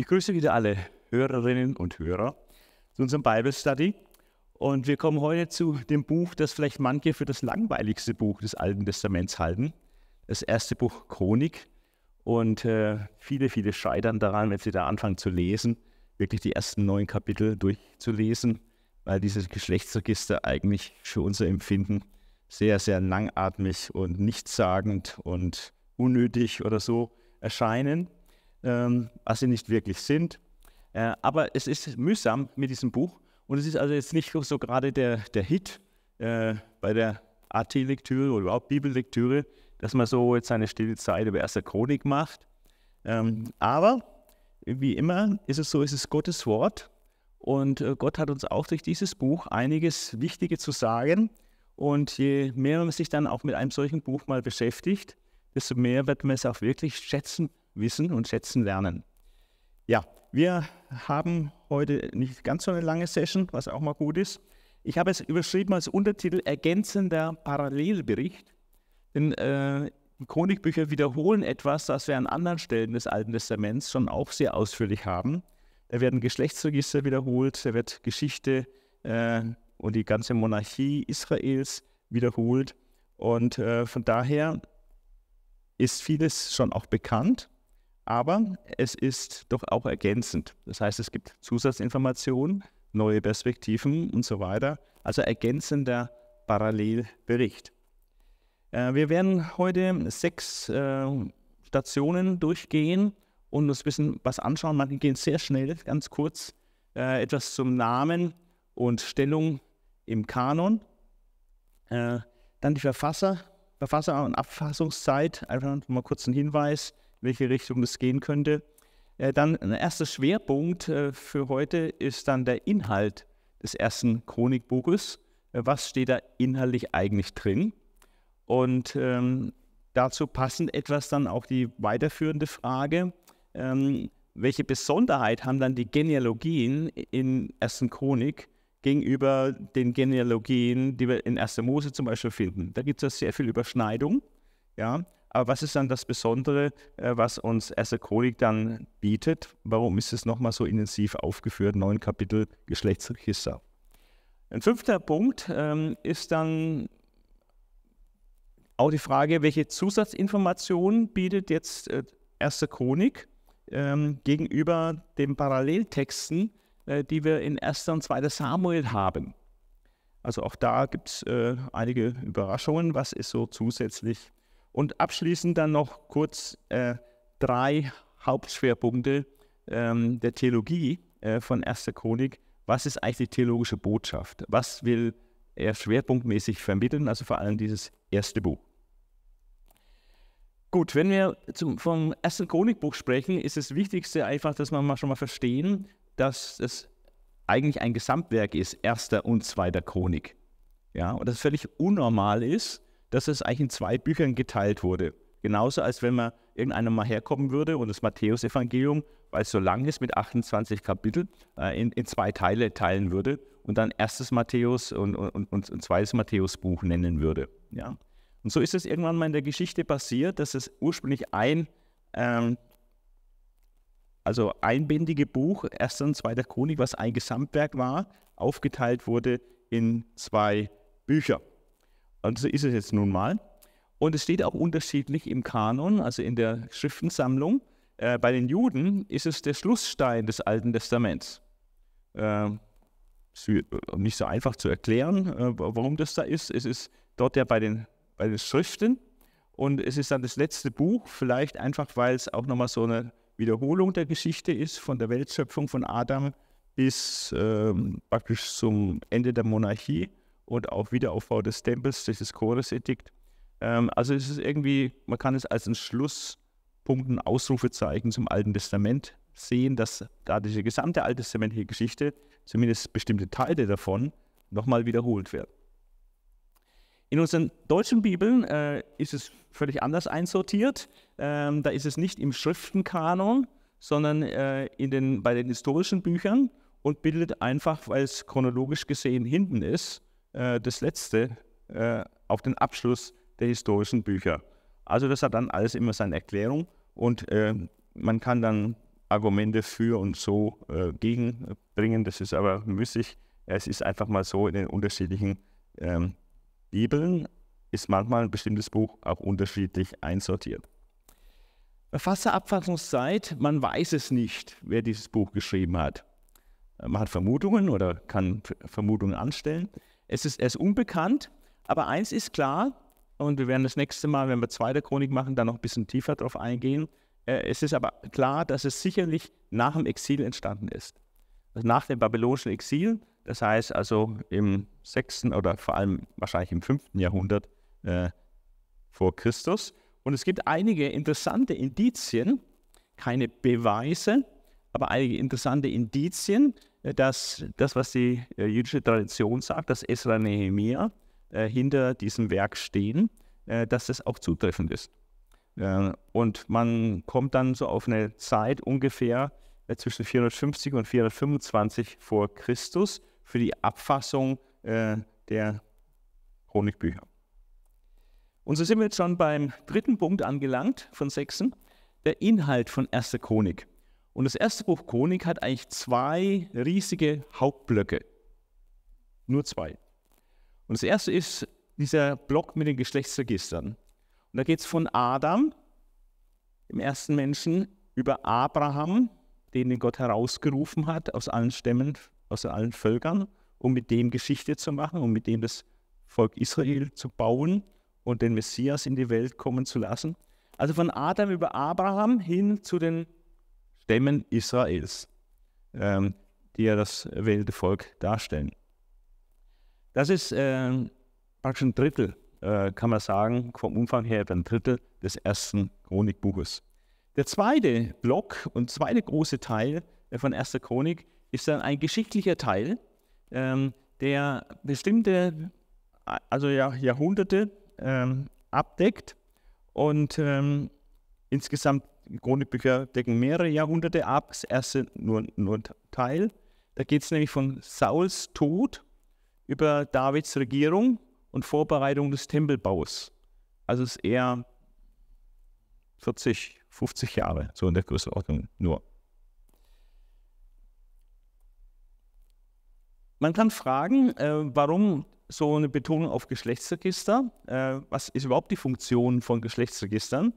Ich grüße wieder alle Hörerinnen und Hörer zu unserem Bible Study. Und wir kommen heute zu dem Buch, das vielleicht manche für das langweiligste Buch des Alten Testaments halten. Das erste Buch Chronik. Und äh, viele, viele scheitern daran, wenn sie da anfangen zu lesen, wirklich die ersten neun Kapitel durchzulesen, weil dieses Geschlechtsregister eigentlich für unser Empfinden sehr, sehr langatmig und nichtssagend und unnötig oder so erscheinen. Ähm, was sie nicht wirklich sind. Äh, aber es ist mühsam mit diesem Buch und es ist also jetzt nicht so gerade der, der Hit äh, bei der AT-Lektüre oder überhaupt Bibellektüre, dass man so jetzt eine stille Zeit über erste Chronik macht. Ähm, aber wie immer ist es so, ist es Gottes Wort und äh, Gott hat uns auch durch dieses Buch einiges Wichtige zu sagen. Und je mehr man sich dann auch mit einem solchen Buch mal beschäftigt, desto mehr wird man es auch wirklich schätzen wissen und schätzen lernen. Ja, wir haben heute nicht ganz so eine lange Session, was auch mal gut ist. Ich habe es überschrieben als Untertitel Ergänzender Parallelbericht, denn äh, Chronikbücher wiederholen etwas, das wir an anderen Stellen des Alten Testaments schon auch sehr ausführlich haben. Da werden Geschlechtsregister wiederholt, da wird Geschichte äh, und die ganze Monarchie Israels wiederholt. Und äh, von daher ist vieles schon auch bekannt aber es ist doch auch ergänzend. Das heißt, es gibt Zusatzinformationen, neue Perspektiven und so weiter. Also ergänzender Parallelbericht. Äh, wir werden heute sechs äh, Stationen durchgehen und uns ein bisschen was anschauen. Manche gehen sehr schnell, ganz kurz. Äh, etwas zum Namen und Stellung im Kanon. Äh, dann die Verfasser, Verfasser und Abfassungszeit. Einfach mal kurz ein Hinweis welche Richtung es gehen könnte. Äh, dann ein erster Schwerpunkt äh, für heute ist dann der Inhalt des ersten Chronikbuches. Äh, was steht da inhaltlich eigentlich drin? Und ähm, dazu passend etwas dann auch die weiterführende Frage, ähm, welche Besonderheit haben dann die Genealogien in ersten Chronik gegenüber den Genealogien, die wir in 1. Mose zum Beispiel finden? Da gibt es ja sehr viel Überschneidung. Ja, aber was ist dann das Besondere, äh, was uns Asacolic dann bietet? Warum ist es nochmal so intensiv aufgeführt, neun Kapitel Geschlechtsregister? Ein fünfter Punkt ähm, ist dann auch die Frage, welche Zusatzinformationen bietet jetzt äh, Erste Chronik ähm, gegenüber den Paralleltexten, äh, die wir in 1. und 2. Samuel haben. Also auch da gibt es äh, einige Überraschungen, was ist so zusätzlich und abschließend dann noch kurz äh, drei Hauptschwerpunkte ähm, der Theologie äh, von Erster Chronik. Was ist eigentlich die theologische Botschaft? Was will er schwerpunktmäßig vermitteln? Also vor allem dieses erste Buch. Gut, wenn wir zum, vom ersten Chronikbuch sprechen, ist das Wichtigste einfach, dass wir mal schon mal verstehen, dass es eigentlich ein Gesamtwerk ist, erster und zweiter Chronik. Ja, und das völlig unnormal ist, dass es eigentlich in zwei Büchern geteilt wurde. Genauso als wenn man irgendeiner mal herkommen würde und das Matthäusevangelium, weil es so lang ist mit 28 Kapitel, äh, in, in zwei Teile teilen würde und dann erstes Matthäus und, und, und, und zweites Matthäusbuch nennen würde. Ja. Und so ist es irgendwann mal in der Geschichte passiert, dass es ursprünglich ein, ähm, also einbändige Buch, erster und zweiter Chronik, was ein Gesamtwerk war, aufgeteilt wurde in zwei Bücher. Und so ist es jetzt nun mal. Und es steht auch unterschiedlich im Kanon, also in der Schriftensammlung. Äh, bei den Juden ist es der Schlussstein des Alten Testaments. Ähm, äh, nicht so einfach zu erklären, äh, warum das da ist. Es ist dort ja bei den, bei den Schriften und es ist dann das letzte Buch, vielleicht einfach, weil es auch nochmal so eine Wiederholung der Geschichte ist, von der Weltschöpfung von Adam bis ähm, praktisch zum Ende der Monarchie und auch Wiederaufbau des Tempels, dieses Choresedikts. Ähm, also es ist irgendwie, man kann es als einen Schlusspunkt, ein Ausrufezeichen zum Alten Testament sehen, dass da diese gesamte alttestamentliche Geschichte, zumindest bestimmte Teile davon, nochmal wiederholt wird. In unseren deutschen Bibeln äh, ist es völlig anders einsortiert. Ähm, da ist es nicht im Schriftenkanon, sondern äh, in den, bei den historischen Büchern und bildet einfach, weil es chronologisch gesehen hinten ist, äh, das letzte äh, auf den Abschluss der historischen Bücher. Also das hat dann alles immer seine Erklärung und äh, man kann dann Argumente für und so äh, gegenbringen. Das ist aber müßig. Es ist einfach mal so in den unterschiedlichen ähm, Bibeln ist manchmal ein bestimmtes Buch auch unterschiedlich einsortiert. Verfasserabfassungszeit, man weiß es nicht, wer dieses Buch geschrieben hat. Äh, man hat Vermutungen oder kann Vermutungen anstellen. Es ist, er ist unbekannt, aber eins ist klar, und wir werden das nächste Mal, wenn wir zweite Chronik machen, dann noch ein bisschen tiefer drauf eingehen. Äh, es ist aber klar, dass es sicherlich nach dem Exil entstanden ist. Also nach dem babylonischen Exil, das heißt also im 6. oder vor allem wahrscheinlich im 5. Jahrhundert äh, vor Christus. Und es gibt einige interessante Indizien, keine Beweise, aber einige interessante Indizien, äh, dass das, was die äh, jüdische Tradition sagt, dass Esra Nehemia äh, hinter diesem Werk stehen, dass das auch zutreffend ist. und man kommt dann so auf eine Zeit ungefähr zwischen 450 und 425 vor Christus für die Abfassung der Chronikbücher. Und so sind wir jetzt schon beim dritten Punkt angelangt von Sechsen, der Inhalt von Erster Chronik. Und das erste Buch Chronik hat eigentlich zwei riesige Hauptblöcke. Nur zwei. Und das erste ist dieser Block mit den Geschlechtsregistern. Und da geht es von Adam, dem ersten Menschen, über Abraham, den Gott herausgerufen hat aus allen Stämmen, aus allen Völkern, um mit dem Geschichte zu machen, um mit dem das Volk Israel zu bauen und den Messias in die Welt kommen zu lassen. Also von Adam über Abraham hin zu den Stämmen Israels, ähm, die ja das erwählte Volk darstellen. Das ist äh, praktisch ein Drittel, äh, kann man sagen, vom Umfang her ein Drittel des ersten Chronikbuches. Der zweite Block und zweite große Teil äh, von erster Chronik ist dann ein geschichtlicher Teil, ähm, der bestimmte also Jahrhunderte ähm, abdeckt und ähm, insgesamt Chronikbücher decken mehrere Jahrhunderte ab, das erste nur, nur ein Teil. Da geht es nämlich von Sauls Tod über Davids Regierung und Vorbereitung des Tempelbaus. Also es ist eher 40, 50 Jahre, so in der Größenordnung nur. Man kann fragen, äh, warum so eine Betonung auf Geschlechtsregister? Äh, was ist überhaupt die Funktion von Geschlechtsregistern?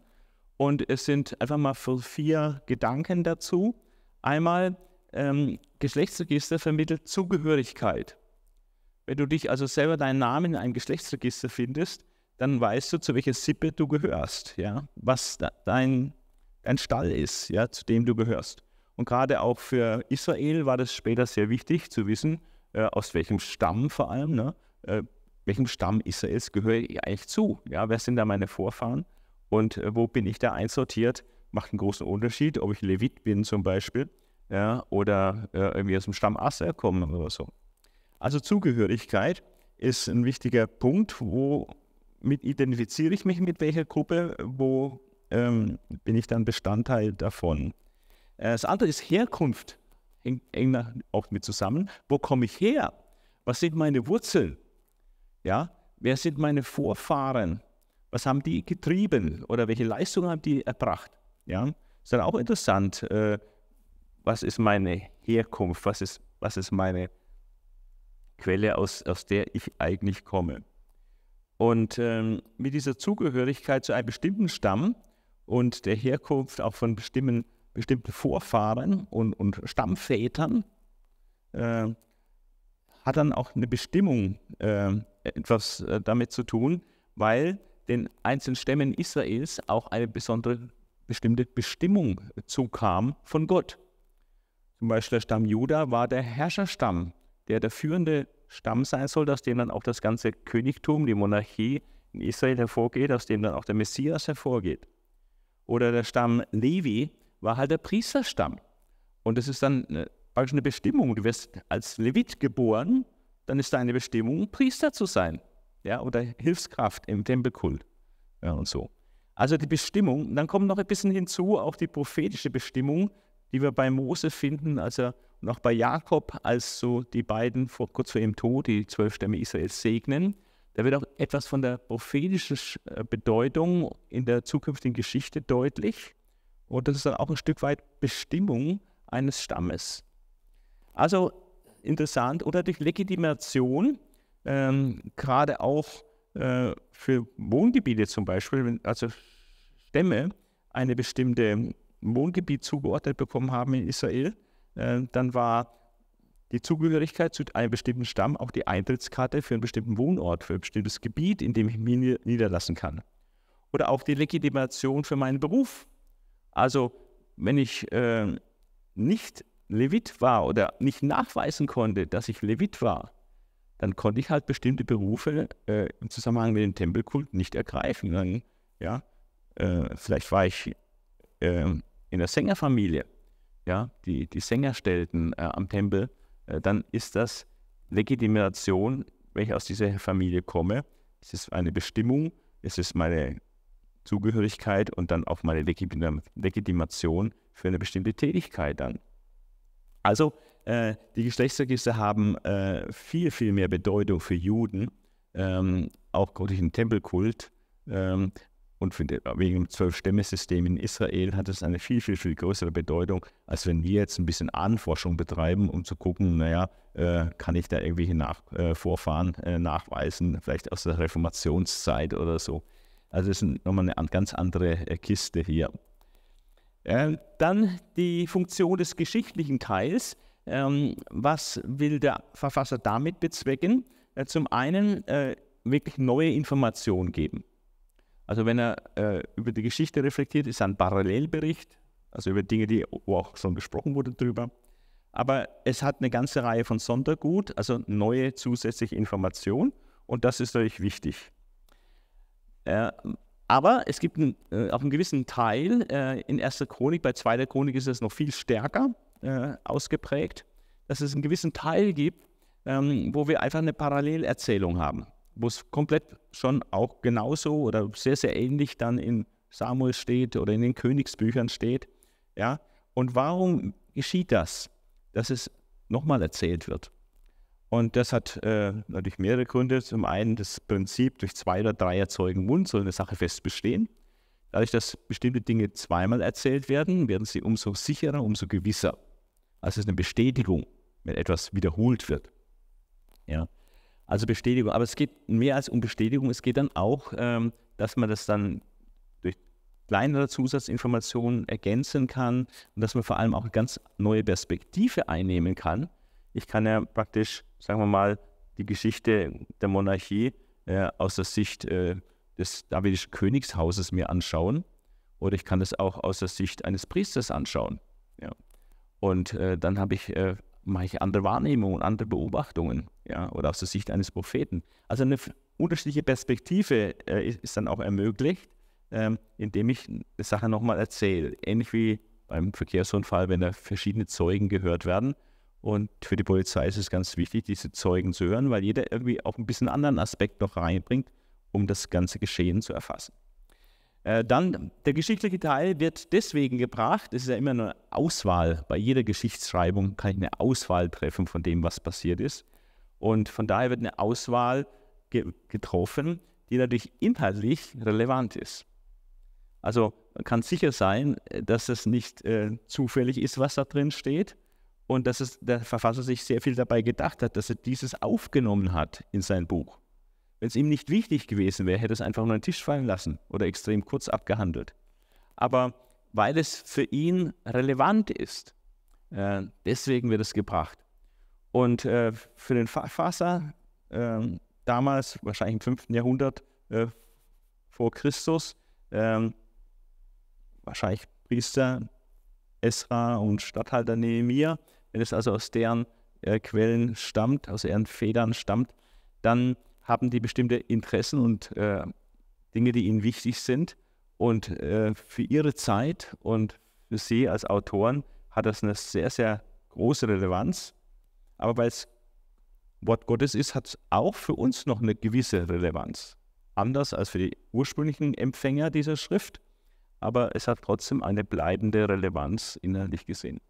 Und es sind einfach mal vier Gedanken dazu. Einmal, ähm, Geschlechtsregister vermittelt Zugehörigkeit. Wenn du dich also selber deinen Namen in einem Geschlechtsregister findest, dann weißt du, zu welcher Sippe du gehörst, ja? was da, dein, dein Stall ist, ja? zu dem du gehörst. Und gerade auch für Israel war das später sehr wichtig zu wissen, äh, aus welchem Stamm vor allem, ne? äh, welchem Stamm Israels gehöre ich eigentlich zu? Ja? Wer sind da meine Vorfahren? und äh, wo bin ich da einsortiert, macht einen großen Unterschied, ob ich Levit bin zum Beispiel ja, oder äh, irgendwie aus dem Stamm Asser komme oder so. Also Zugehörigkeit ist ein wichtiger Punkt, wo mit identifiziere ich mich mit welcher Gruppe, wo ähm, bin ich dann Bestandteil davon. Äh, das andere ist Herkunft, hängt eng auch mit zusammen. Wo komme ich her? Was sind meine Wurzeln? Ja, wer sind meine Vorfahren? was haben die getrieben oder welche Leistungen haben die erbracht? Ja, ist dann auch interessant, äh, was ist meine Herkunft, was ist, was ist meine Quelle, aus, aus der ich eigentlich komme. Und ähm, mit dieser Zugehörigkeit zu einem bestimmten Stamm und der Herkunft auch von bestimmten, bestimmten Vorfahren und, und Stammvätern äh, hat dann auch eine Bestimmung äh, etwas äh, damit zu tun, weil den einzelnen Stämmen Israels auch eine besondere bestimmte Bestimmung zukam von Gott. Zum Beispiel der Stamm Juda war der Herrscherstamm, der der führende Stamm sein soll, aus dem dann auch das ganze Königtum, die Monarchie in Israel hervorgeht, aus dem dann auch der Messias hervorgeht. Oder der Stamm Levi war halt der Priesterstamm. Und das ist dann eine, eine Bestimmung. Du wirst als Levit geboren, dann ist deine Bestimmung, Priester zu sein ja, oder Hilfskraft im Tempelkult ja, und so. Also die Bestimmung, dann kommt noch ein bisschen hinzu, auch die prophetische Bestimmung, die wir bei Mose finden, also und auch bei Jakob, als so die beiden vor, kurz vor ihrem Tod die zwölf Stämme Israels segnen. Da wird auch etwas von der prophetischen äh, Bedeutung in der zukünftigen Geschichte deutlich. Und das ist dann auch ein Stück weit Bestimmung eines Stammes. Also interessant, oder durch Legitimation, ähm, gerade auch äh, für Wohngebiete zum Beispiel, wenn, also Stämme eine bestimmte Wohngebiet zugeordnet bekommen haben in Israel, äh, dann war die Zugehörigkeit zu einem bestimmten Stamm auch die Eintrittskarte für einen bestimmten Wohnort, für ein bestimmtes Gebiet, in dem ich mich niederlassen kann. Oder auch die Legitimation für meinen Beruf. Also wenn ich äh, nicht Levit war oder nicht nachweisen konnte, dass ich Levit war, dann konnte ich halt bestimmte Berufe äh, im Zusammenhang mit dem Tempelkult nicht ergreifen. Dann, ja, äh, vielleicht war ich äh, in der Sängerfamilie, ja, die, die Sänger stellten äh, am Tempel, äh, dann ist das Legitimation, wenn ich aus dieser Familie komme. Es ist eine Bestimmung, es ist meine Zugehörigkeit und dann auch meine Legitimation für eine bestimmte Tätigkeit dann. Also äh, die Geschlechtsregister haben äh, viel, viel mehr Bedeutung für Juden, ähm, auch durch den Tempelkult. Ähm, und für, wegen dem Zwölf-Stämme-System in Israel hat es eine viel, viel, viel größere Bedeutung, als wenn wir jetzt ein bisschen Ahnenforschung betreiben, um zu gucken, naja, äh, kann ich da irgendwelche Nach äh, Vorfahren äh, nachweisen, vielleicht aus der Reformationszeit oder so. Also es ist nochmal eine ganz andere Kiste hier. Äh, dann die Funktion des geschichtlichen Teils. Ähm, was will der Verfasser damit bezwecken? Äh, zum einen äh, wirklich neue Informationen geben. Also wenn er äh, über die Geschichte reflektiert, ist ein Parallelbericht, also über Dinge, die wo auch schon gesprochen wurde drüber. Aber es hat eine ganze Reihe von Sondergut, also neue zusätzliche Informationen und das ist natürlich wichtig. Äh, aber es gibt einen, äh, auf einen gewissen Teil, äh, in erster Chronik, bei zweiter Chronik ist es noch viel stärker, äh, ausgeprägt, dass es einen gewissen Teil gibt, ähm, wo wir einfach eine Parallelerzählung haben, wo es komplett schon auch genauso oder sehr, sehr ähnlich dann in Samuel steht oder in den Königsbüchern steht. Ja? Und warum geschieht das, dass es nochmal erzählt wird? Und das hat äh, natürlich mehrere Gründe. Zum einen das Prinzip, durch zwei oder drei erzeugen Mund soll eine Sache fest bestehen. Dadurch, dass bestimmte Dinge zweimal erzählt werden, werden sie umso sicherer, umso gewisser. Also es ist eine Bestätigung, wenn etwas wiederholt wird. Ja. Also Bestätigung. Aber es geht mehr als um Bestätigung, es geht dann auch, ähm, dass man das dann durch kleinere Zusatzinformationen ergänzen kann und dass man vor allem auch eine ganz neue Perspektive einnehmen kann. Ich kann ja praktisch, sagen wir mal, die Geschichte der Monarchie äh, aus der Sicht äh, des davidischen Königshauses mir anschauen oder ich kann das auch aus der Sicht eines Priesters anschauen. Ja. Und äh, dann habe ich, äh, mache ich andere Wahrnehmungen, andere Beobachtungen, ja, oder aus der Sicht eines Propheten. Also eine unterschiedliche Perspektive äh, ist, ist, dann auch ermöglicht, ähm, indem ich eine Sache nochmal erzähle. Ähnlich wie beim Verkehrsunfall, wenn da verschiedene Zeugen gehört werden. Und für die Polizei ist es ganz wichtig, diese Zeugen zu hören, weil jeder irgendwie auch ein bisschen anderen Aspekt noch reinbringt, um das ganze Geschehen zu erfassen. Äh, dann der geschichtliche Teil wird deswegen gebracht, es ist ja immer eine Auswahl, bei jeder Geschichtsschreibung kann ich eine Auswahl treffen von dem, was passiert ist. Und von daher wird eine Auswahl ge getroffen, die natürlich inhaltlich relevant ist. Also man kann sicher sein, äh, dass es nicht äh, zufällig ist, was da drin steht und dass es der Verfasser sich sehr viel dabei gedacht hat, dass er dieses aufgenommen hat in sein Buch. Wenn es ihm nicht wichtig gewesen wäre, hätte es einfach nur den Tisch fallen lassen oder extrem kurz abgehandelt. Aber weil es für ihn relevant ist, äh, deswegen wird es gebracht. Und äh, für den Verfasser äh, damals, wahrscheinlich im 5. Jahrhundert äh, vor Christus, ähm, wahrscheinlich Priester Esra und Statthalter Nehemiah, wenn es also aus deren äh, Quellen stammt, aus ihren Federn stammt, dann haben die bestimmte Interessen und äh, Dinge, die ihnen wichtig sind. Und äh, für ihre Zeit und für sie als Autoren hat das eine sehr, sehr große Relevanz. Aber weil es Wort Gottes ist, hat es auch für uns noch eine gewisse Relevanz. Anders als für die ursprünglichen Empfänger dieser Schrift, aber es hat trotzdem eine bleibende Relevanz innerlich gesehen.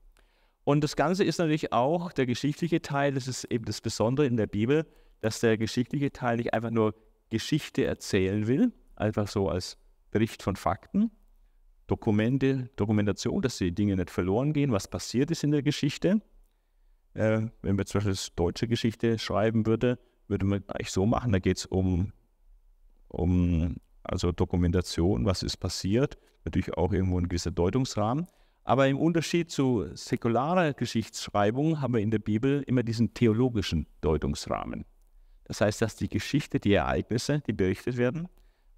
Und das Ganze ist natürlich auch der geschichtliche Teil, das ist eben das Besondere in der Bibel, dass der geschichtliche Teil nicht einfach nur Geschichte erzählen will, einfach so als Bericht von Fakten, Dokumente, Dokumentation, dass die Dinge nicht verloren gehen, was passiert ist in der Geschichte. Äh, wenn wir zum Beispiel deutsche Geschichte schreiben würde, würde man eigentlich so machen, da geht es um, um also Dokumentation, was ist passiert, natürlich auch irgendwo ein gewisser Deutungsrahmen. Aber im Unterschied zu säkularer Geschichtsschreibung haben wir in der Bibel immer diesen theologischen Deutungsrahmen. Das heißt, dass die Geschichte, die Ereignisse, die berichtet werden,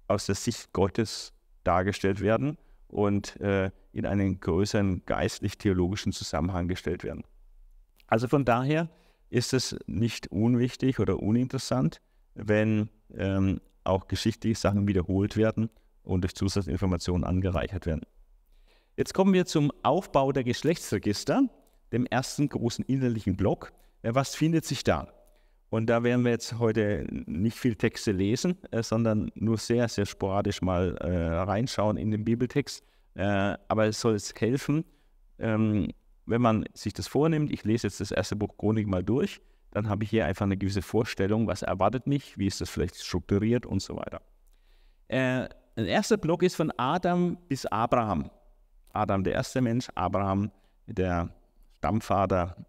aus der Sicht Gottes dargestellt werden und äh, in einen größeren geistlich-theologischen Zusammenhang gestellt werden. Also von daher ist es nicht unwichtig oder uninteressant, wenn ähm, auch geschichtliche Sachen wiederholt werden und durch Zusatzinformationen angereichert werden. Jetzt kommen wir zum Aufbau der Geschlechtsregister, dem ersten großen innerlichen Block. Äh, was findet sich da? Und da werden wir jetzt heute nicht viel Texte lesen, äh, sondern nur sehr, sehr sporadisch mal äh, reinschauen in den Bibeltext. Äh, aber es soll es helfen, ähm, wenn man sich das vornimmt. Ich lese jetzt das erste Buch Chronik mal durch. Dann habe ich hier einfach eine gewisse Vorstellung, was erwartet mich, wie ist das vielleicht strukturiert und so weiter. Äh, ein erster Block ist von Adam bis Abraham. Adam der erste Mensch, Abraham der Stammvater,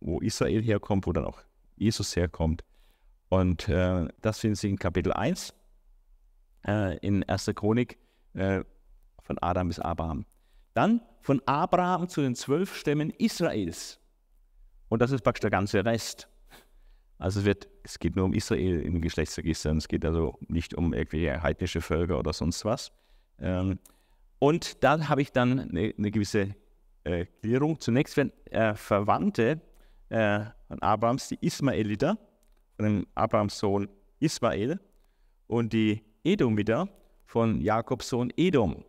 wo Israel herkommt, wo dann auch Jesus herkommt. Und äh, das finden Sie in Kapitel 1 äh, in 1. Chronik äh, von Adam bis Abraham. Dann von Abraham zu den zwölf Stämmen Israels. Und das ist praktisch der ganze Rest. Also es, wird, es geht nur um Israel im Geschlechtsregister, es geht also nicht um irgendwelche heidnische Völker oder sonst was. Ähm, und da habe ich dann eine, eine gewisse äh, Klärung. Zunächst werden äh, Verwandte äh, an Abrams die Ismaeliter, von dem Abrams Sohn Ismael, und die Edomiter von Jakobs Sohn Edom,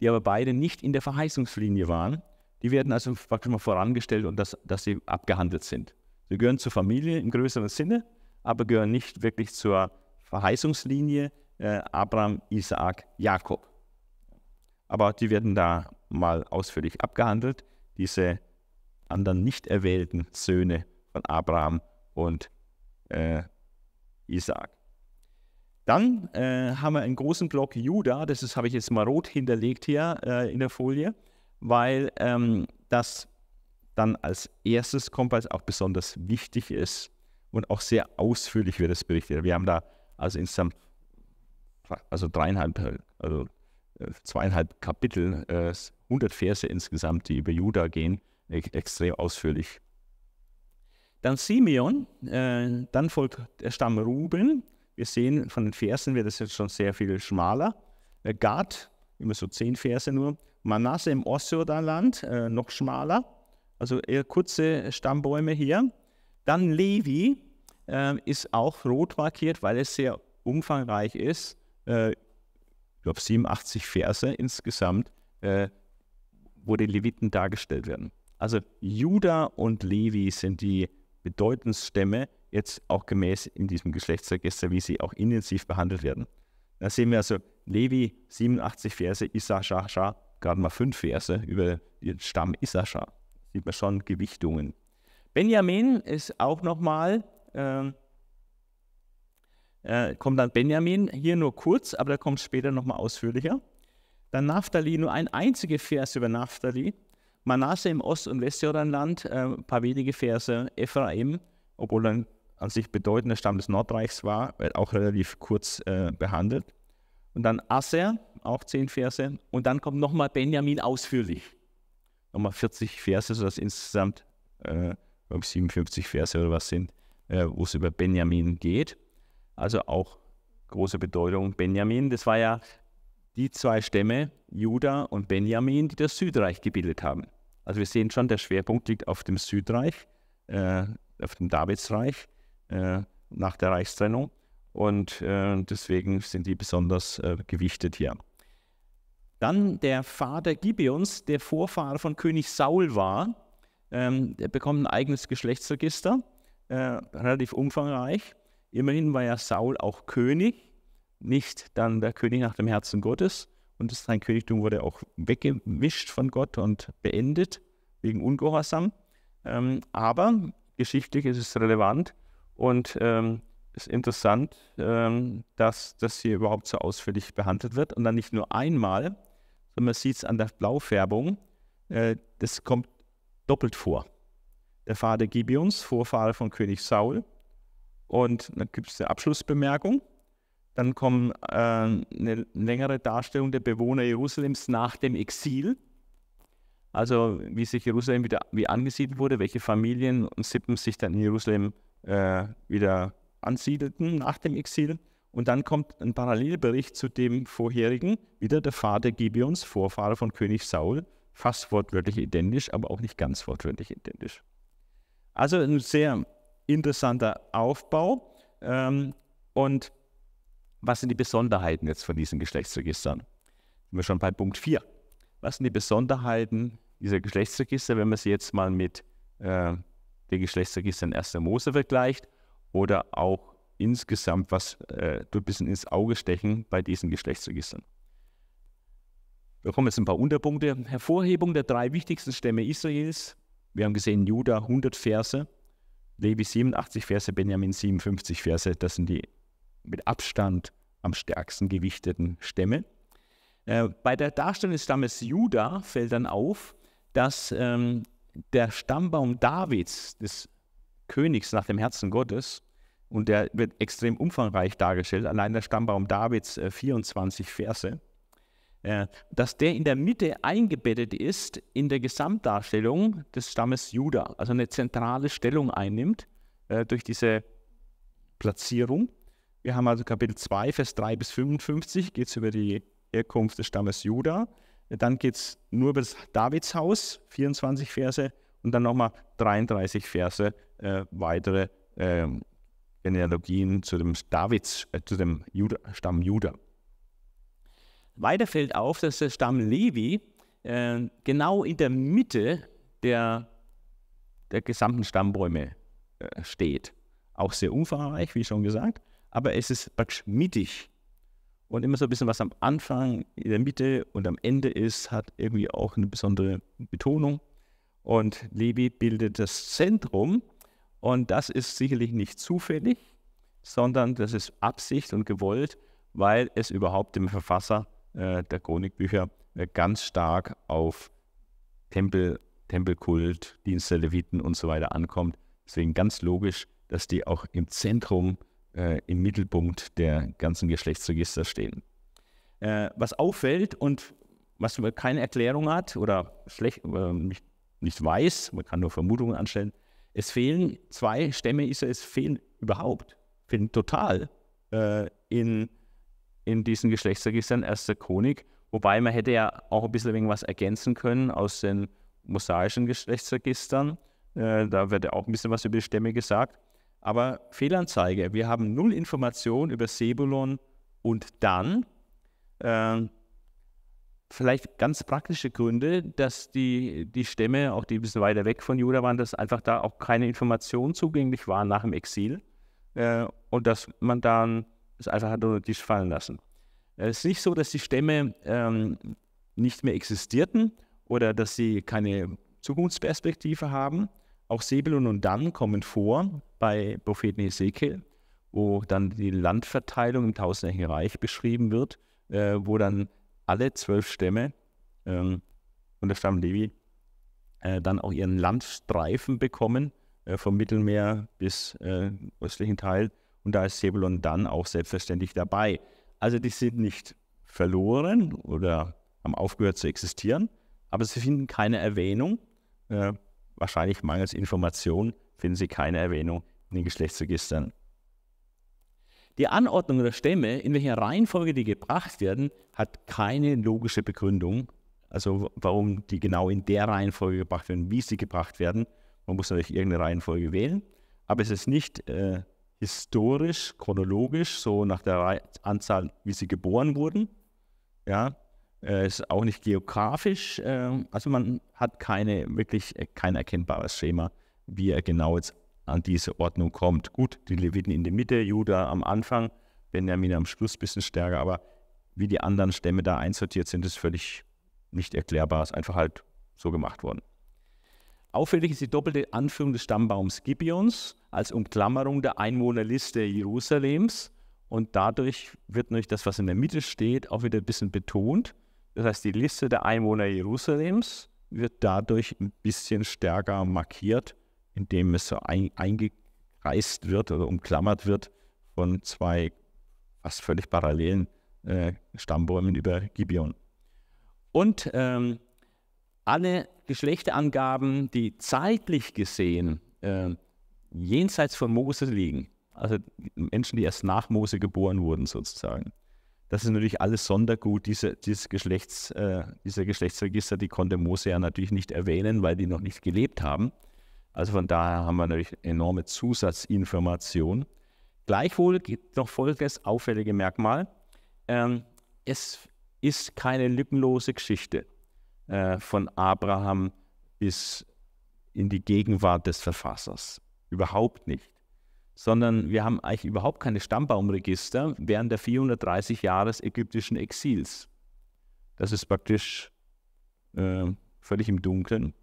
die aber beide nicht in der Verheißungslinie waren. Die werden also praktisch mal vorangestellt und dass, dass sie abgehandelt sind. Sie gehören zur Familie im größeren Sinne, aber gehören nicht wirklich zur Verheißungslinie äh, Abraham, Isaak, Jakob. Aber die werden da mal ausführlich abgehandelt, diese anderen nicht erwählten Söhne von Abraham und äh, Isaac. Dann äh, haben wir einen großen Block Juda, das habe ich jetzt mal rot hinterlegt hier äh, in der Folie, weil ähm, das dann als erstes kommt, weil es auch besonders wichtig ist und auch sehr ausführlich wird es berichtet. Wir haben da also insgesamt also dreieinhalb, also äh, zweieinhalb Kapitel, äh, 100 Verse insgesamt, die über Juda gehen extrem ausführlich. Dann Simeon, äh, dann folgt der Stamm Ruben. Wir sehen von den Versen wird es jetzt schon sehr viel schmaler. Äh, Gad, immer so zehn Verse nur. Manasse im Ostjordanland, äh, noch schmaler. Also eher kurze Stammbäume hier. Dann Levi äh, ist auch rot markiert, weil es sehr umfangreich ist. Äh, ich glaube 87 Verse insgesamt, äh, wo die Leviten dargestellt werden. Also Juda und Levi sind die Bedeutungsstämme, jetzt auch gemäß in diesem Geschlechtsregister, wie sie auch intensiv behandelt werden. Da sehen wir also Levi 87 Verse, Issachar gerade mal fünf Verse über den Stamm Issachar. Sieht man schon Gewichtungen. Benjamin ist auch nochmal, äh, äh, kommt dann Benjamin, hier nur kurz, aber da kommt später nochmal ausführlicher. Dann Naphtali, nur ein einziger Vers über Naphtali, Manasse im Ost- und Westjordanland, äh, ein paar wenige Verse, Ephraim, obwohl er ein an sich bedeutender Stamm des Nordreichs war, auch relativ kurz äh, behandelt. Und dann Asser, auch zehn Verse. Und dann kommt nochmal Benjamin ausführlich. Nochmal 40 Verse, sodass insgesamt äh, 57 Verse oder was sind, äh, wo es über Benjamin geht. Also auch große Bedeutung Benjamin. Das war ja die zwei Stämme, Juda und Benjamin, die das Südreich gebildet haben. Also wir sehen schon, der Schwerpunkt liegt auf dem Südreich, äh, auf dem Davidsreich äh, nach der Reichstrennung. Und äh, deswegen sind die besonders äh, gewichtet hier. Dann der Vater Gibeons, der Vorfahre von König Saul war, ähm, der bekommt ein eigenes Geschlechtsregister, äh, relativ umfangreich. Immerhin war ja Saul auch König nicht dann der König nach dem Herzen Gottes und sein Königtum wurde auch weggewischt von Gott und beendet wegen Ungehorsam. Ähm, aber geschichtlich ist es relevant und es ähm, ist interessant, ähm, dass das hier überhaupt so ausführlich behandelt wird und dann nicht nur einmal, sondern man sieht es an der Blaufärbung, äh, das kommt doppelt vor. Der Vater Gibeons, Vorfahre von König Saul. Und dann gibt es eine Abschlussbemerkung. Dann kommt äh, eine längere Darstellung der Bewohner Jerusalems nach dem Exil. Also wie sich Jerusalem wieder wie angesiedelt wurde, welche Familien und Sippen sich dann in Jerusalem äh, wieder ansiedelten nach dem Exil. Und dann kommt ein Parallelbericht zu dem vorherigen, wieder der Vater Gibeons, Vorfahre von König Saul, fast wortwörtlich identisch, aber auch nicht ganz wortwörtlich identisch. Also ein sehr interessanter Aufbau. Ähm, und was sind die Besonderheiten jetzt von diesen Geschlechtsregistern? Sind wir schon bei Punkt 4. Was sind die Besonderheiten dieser Geschlechtsregister, wenn man sie jetzt mal mit äh, den Geschlechtsregistern 1. Mose vergleicht oder auch insgesamt was äh, ein bisschen ins Auge stechen bei diesen Geschlechtsregistern? Wir kommen jetzt ein paar Unterpunkte. Hervorhebung der drei wichtigsten Stämme Israels. Wir haben gesehen, Judah 100 Verse, Levi 87 Verse, Benjamin 57 Verse. Das sind die mit Abstand am stärksten gewichteten Stämme. Äh, bei der Darstellung des Stammes Juda fällt dann auf, dass ähm, der Stammbaum Davids, des Königs nach dem Herzen Gottes, und der wird extrem umfangreich dargestellt, allein der Stammbaum Davids äh, 24 Verse, äh, dass der in der Mitte eingebettet ist in der Gesamtdarstellung des Stammes Juda, also eine zentrale Stellung einnimmt äh, durch diese Platzierung. Wir haben also Kapitel 2, Vers 3 bis 55, geht es über die Herkunft des Stammes Juda. Dann geht es nur über das Davidshaus, 24 Verse, und dann nochmal 33 Verse äh, weitere äh, Genealogien zu dem Davids, äh, zu dem Juda, Stamm Juda. Weiter fällt auf, dass der Stamm Levi äh, genau in der Mitte der, der gesamten Stammbäume äh, steht. Auch sehr umfangreich, wie schon gesagt aber es ist praktisch mittig. Und immer so ein bisschen was am Anfang, in der Mitte und am Ende ist, hat irgendwie auch eine besondere Betonung. Und Levi bildet das Zentrum. Und das ist sicherlich nicht zufällig, sondern das ist Absicht und gewollt, weil es überhaupt dem Verfasser äh, der Chronikbücher äh, ganz stark auf Tempel, Tempelkult, Dienst der Leviten und so weiter ankommt. Deswegen ganz logisch, dass die auch im Zentrum äh, im Mittelpunkt der ganzen Geschlechtsregister stehen. Äh, was auffällt und was man keine Erklärung hat oder schlecht, äh, nicht, nicht, weiß, man kann nur Vermutungen anstellen, es fehlen zwei Stämme es fehlen überhaupt, fehlen total äh, in, in diesen Geschlechtsregistern erster Chronik. Wobei man hätte ja auch ein bisschen was ergänzen können aus den mosaischen Geschlechtsregistern. Äh, da wird ja auch ein bisschen was über die Stämme gesagt. Aber Fehlanzeige, wir haben null Informationen über Sebulon und dann. Äh, vielleicht ganz praktische Gründe, dass die, die Stämme, auch die ein bisschen weiter weg von Judah waren, dass einfach da auch keine Informationen zugänglich waren nach dem Exil äh, und dass man dann es einfach hat unter den Tisch fallen lassen. Es ist nicht so, dass die Stämme ähm, nicht mehr existierten oder dass sie keine Zukunftsperspektive haben, auch Sebulon und Dan kommen vor bei Propheten Ezekiel, wo dann die Landverteilung im tausendjährigen Reich beschrieben wird, äh, wo dann alle zwölf Stämme ähm, und der Stamm Levi äh, dann auch ihren Landstreifen bekommen, äh, vom Mittelmeer bis äh, östlichen Teil. Und da ist Sebulon dann auch selbstverständlich dabei. Also die sind nicht verloren oder haben aufgehört zu existieren, aber sie finden keine Erwähnung äh, wahrscheinlich mangels Information finden Sie keine Erwähnung in den Geschlechtsregistern. Die Anordnung der Stämme, in welcher Reihenfolge die gebracht werden, hat keine logische Begründung. Also warum die genau in der Reihenfolge gebracht werden, wie sie gebracht werden. Man muss natürlich irgendeine Reihenfolge wählen, aber es ist nicht äh, historisch, chronologisch, so nach der Anzahl, wie sie geboren wurden, ja, äh, ist auch nicht geografisch. Äh, also man hat keine, wirklich äh, kein erkennbares Schema, wie er genau jetzt an diese Ordnung kommt. Gut, die Leviten in der Mitte, Juda am Anfang, Benjamin am Schluss ein bisschen stärker, aber wie die anderen Stämme da einsortiert sind, ist völlig nicht erklärbar. Ist einfach halt so gemacht worden. Auffällig ist die doppelte Anführung des Stammbaums Gibeons als Umklammerung der Einwohnerliste Jerusalems. Und dadurch wird natürlich das, was in der Mitte steht, auch wieder ein bisschen betont. Das heißt, die Liste der Einwohner Jerusalems wird dadurch ein bisschen stärker markiert, indem es so ein, eingekreist wird oder umklammert wird von zwei fast völlig parallelen äh, Stammbäumen über Gibeon. Und ähm, alle Geschlechterangaben, die zeitlich gesehen äh, jenseits von Mose liegen, also Menschen, die erst nach Mose geboren wurden sozusagen, das ist natürlich alles Sondergut diese, dieses Geschlechts, äh, dieser Geschlechtsregister. Die konnte Mose ja natürlich nicht erwähnen, weil die noch nicht gelebt haben. Also von daher haben wir natürlich enorme Zusatzinformationen. Gleichwohl gibt es noch folgendes auffällige Merkmal. Ähm, es ist keine lückenlose Geschichte äh, von Abraham bis in die Gegenwart des Verfassers. Überhaupt nicht sondern wir haben eigentlich überhaupt keine Stammbaumregister während der 430 Jahre des ägyptischen Exils. Das ist praktisch äh, völlig im Dunkeln.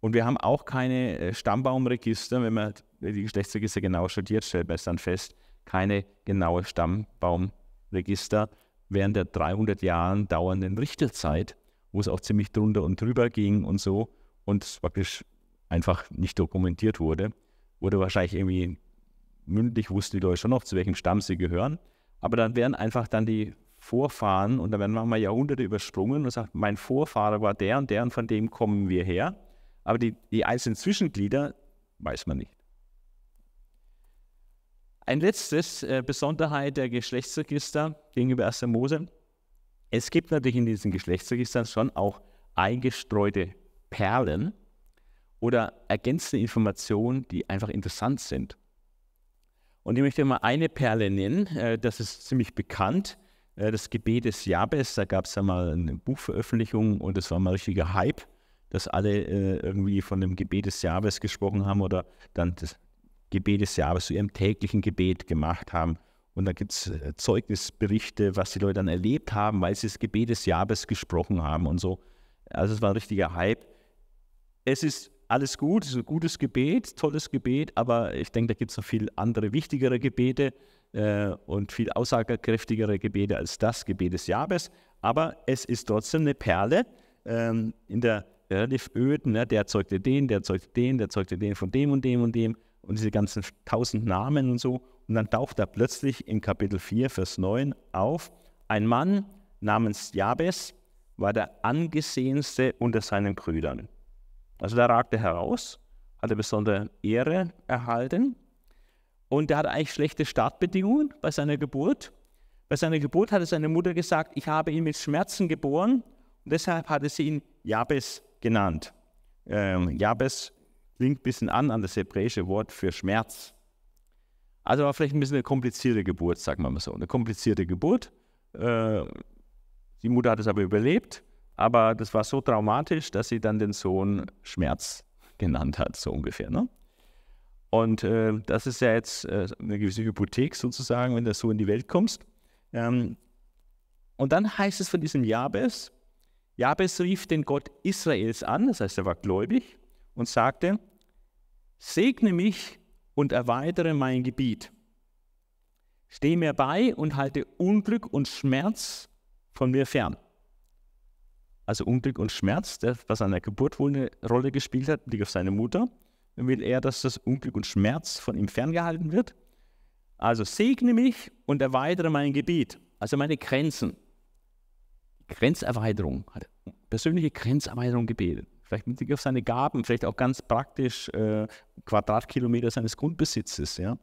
Und wir haben auch keine äh, Stammbaumregister, wenn man die Geschlechtsregister genau studiert, stellt man es dann fest, keine genaue Stammbaumregister während der 300 Jahre dauernden Richterzeit, wo es auch ziemlich drunter und drüber ging und so und praktisch einfach nicht dokumentiert wurde, wurde wahrscheinlich irgendwie mündlich wussten die Leute schon noch, zu welchem Stamm sie gehören. Aber dann werden einfach dann die Vorfahren, und dann werden manchmal Jahrhunderte übersprungen und sagt, mein Vorfahre war der und der und von dem kommen wir her. Aber die, die einzelnen Zwischenglieder weiß man nicht. Ein letztes äh, Besonderheit der Geschlechtsregister gegenüber 1. Mose. Es gibt natürlich in diesen Geschlechtsregistern schon auch eingestreute Perlen oder ergänzende Informationen, die einfach interessant sind. Und ich möchte mal eine Perle nennen, äh, das ist ziemlich bekannt. Äh, das Gebet des Jabes, da gab es einmal eine Buchveröffentlichung und es war mal ein richtiger Hype, dass alle äh, irgendwie von dem Gebet des Jabes gesprochen haben oder dann das Gebet des Jabes zu ihrem täglichen Gebet gemacht haben. Und da gibt es Zeugnisberichte, was die Leute dann erlebt haben, weil sie das Gebet des Jabes gesprochen haben und so. Also es war ein richtiger Hype. Es ist alles gut, ist ein gutes Gebet, tolles Gebet, aber ich denke, da gibt es noch viel andere, wichtigere Gebete äh, und viel aussagekräftigere Gebete als das Gebet des Jabes. Aber es ist trotzdem eine Perle ähm, in der relativ öden, ne? der zeugte den, der zeugte den, der zeugte den von dem und dem und dem und diese ganzen tausend Namen und so. Und dann taucht er plötzlich in Kapitel 4, Vers 9 auf, ein Mann namens Jabes war der angesehenste unter seinen Brüdern. Also da ragte heraus, hatte besondere Ehre erhalten und er hatte eigentlich schlechte Startbedingungen bei seiner Geburt. Bei seiner Geburt hatte seine Mutter gesagt, ich habe ihn mit Schmerzen geboren und deshalb hatte sie ihn Jabes genannt. Ähm, Jabes klingt ein bisschen an an das hebräische Wort für Schmerz. Also war vielleicht ein bisschen eine komplizierte Geburt, sagen wir mal so. Eine komplizierte Geburt. Äh, die Mutter hat es aber überlebt aber das war so traumatisch, dass sie dann den Sohn Schmerz genannt hat, so ungefähr. Ne? Und äh, das ist ja jetzt äh, eine gewisse Hypothek sozusagen, wenn du so in die Welt kommst. Ähm, und dann heißt es von diesem Jabes, Jabes rief den Gott Israels an, das heißt, er war gläubig, und sagte, segne mich und erweitere mein Gebiet. Steh mir bei und halte Unglück und Schmerz von mir fern also Unglück und Schmerz, der bei seiner Geburt wohl eine Rolle gespielt hat, liegt auf seine Mutter. Dann will er, dass das Unglück und Schmerz von ihm ferngehalten wird. Also segne mich und erweitere mein Gebiet, also meine Grenzen. Grenzerweiterung, hat persönliche Grenzerweiterung gebetet. Vielleicht mit Blick auf seine Gaben, vielleicht auch ganz praktisch äh, Quadratkilometer seines Grundbesitzes, ja.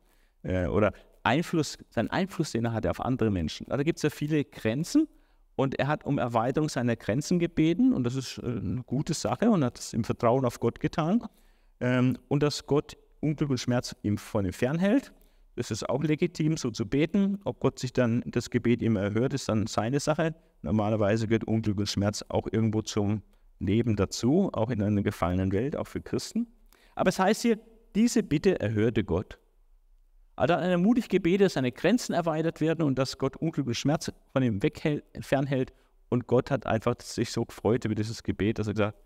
Äh, oder Einfluss, seinen Einfluss, den er hatte auf andere Menschen. Also gibt es ja viele Grenzen und er hat um Erweiterung seiner Grenzen gebeten und das ist äh, eine gute Sache und hat es im Vertrauen auf Gott getan. Ähm, und dass Gott Unglück und Schmerz ihm von ihm fernhält. Das ist auch legitim, so zu beten. Ob Gott sich dann das Gebet ihm erhört, ist dann seine Sache. Normalerweise gehört Unglück und Schmerz auch irgendwo zum Leben dazu, auch in einer gefallenen Welt, auch für Christen. Aber es heißt hier, diese Bitte erhörte Gott. Aber dann ermutigt Gebete, dass seine Grenzen erweitert werden und dass Gott Unglück und Schmerz von ihm weghält, fernhält. Und Gott hat einfach sich so gefreut über dieses Gebet, dass er gesagt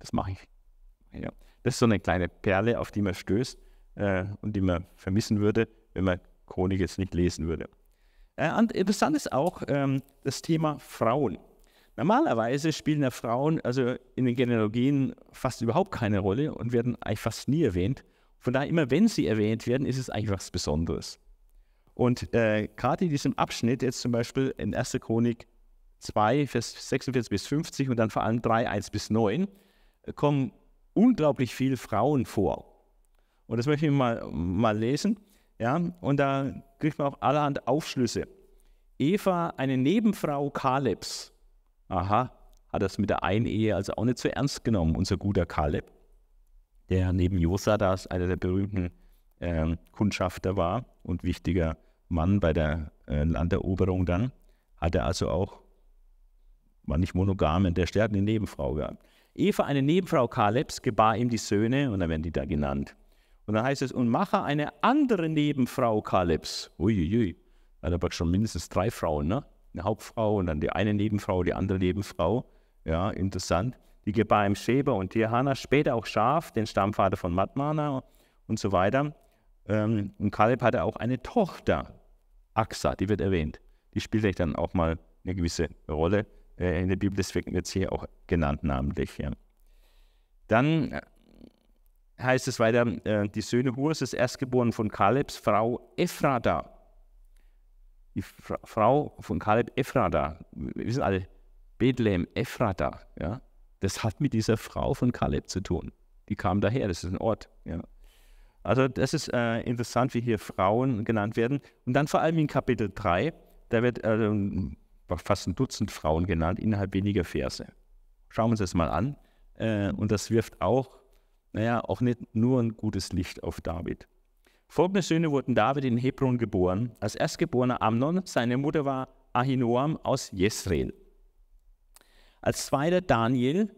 das mache ich. Ja. Das ist so eine kleine Perle, auf die man stößt äh, und die man vermissen würde, wenn man Chronik jetzt nicht lesen würde. Äh, interessant ist auch ähm, das Thema Frauen. Normalerweise spielen ja Frauen also in den Genealogien fast überhaupt keine Rolle und werden eigentlich fast nie erwähnt. Von daher, immer wenn sie erwähnt werden, ist es eigentlich was Besonderes. Und äh, gerade in diesem Abschnitt, jetzt zum Beispiel in 1. Chronik 2, Vers 46 bis 50 und dann vor allem 3, 1 bis 9, äh, kommen unglaublich viele Frauen vor. Und das möchte ich mal, mal lesen. Ja, und da kriegt man auch allerhand Aufschlüsse. Eva, eine Nebenfrau Kalebs. Aha, hat das mit der einen Ehe also auch nicht so ernst genommen, unser guter Kaleb der neben Josadas einer der berühmten äh, Kundschafter war und wichtiger Mann bei der äh, Landeroberung dann, hat er also auch, war nicht monogam, in der Stelle hat eine Nebenfrau gehabt. Eva, eine Nebenfrau Kalebs, gebar ihm die Söhne und dann werden die da genannt. Und dann heißt es, und mache eine andere Nebenfrau Kalebs. Uiuiui, hat aber schon mindestens drei Frauen, ne? Eine Hauptfrau und dann die eine Nebenfrau, die andere Nebenfrau. Ja, interessant wie Gebaim Sheba und Tirhana, später auch Schaf, den Stammvater von Matmana und so weiter. Ähm, und Kaleb hatte auch eine Tochter, Aksa, die wird erwähnt. Die spielt spielte dann auch mal eine gewisse Rolle äh, in der Bibel, deswegen wird sie hier auch genannt namentlich. Ja. Dann äh, heißt es weiter, äh, die Söhne Urs ist erstgeboren von Kalebs Frau Ephrada. Die Fra Frau von Kaleb Ephrada, wir wissen alle, Bethlehem Ephrada, ja. Das hat mit dieser Frau von Kaleb zu tun. Die kam daher, das ist ein Ort. Ja. Also das ist äh, interessant, wie hier Frauen genannt werden. Und dann vor allem in Kapitel 3, da wird äh, fast ein Dutzend Frauen genannt innerhalb weniger Verse. Schauen wir uns das mal an. Äh, und das wirft auch, naja, auch nicht nur ein gutes Licht auf David. Folgende Söhne wurden David in Hebron geboren. Als erstgeborener Amnon, seine Mutter war Ahinoam aus Jezreel. Als zweiter Daniel,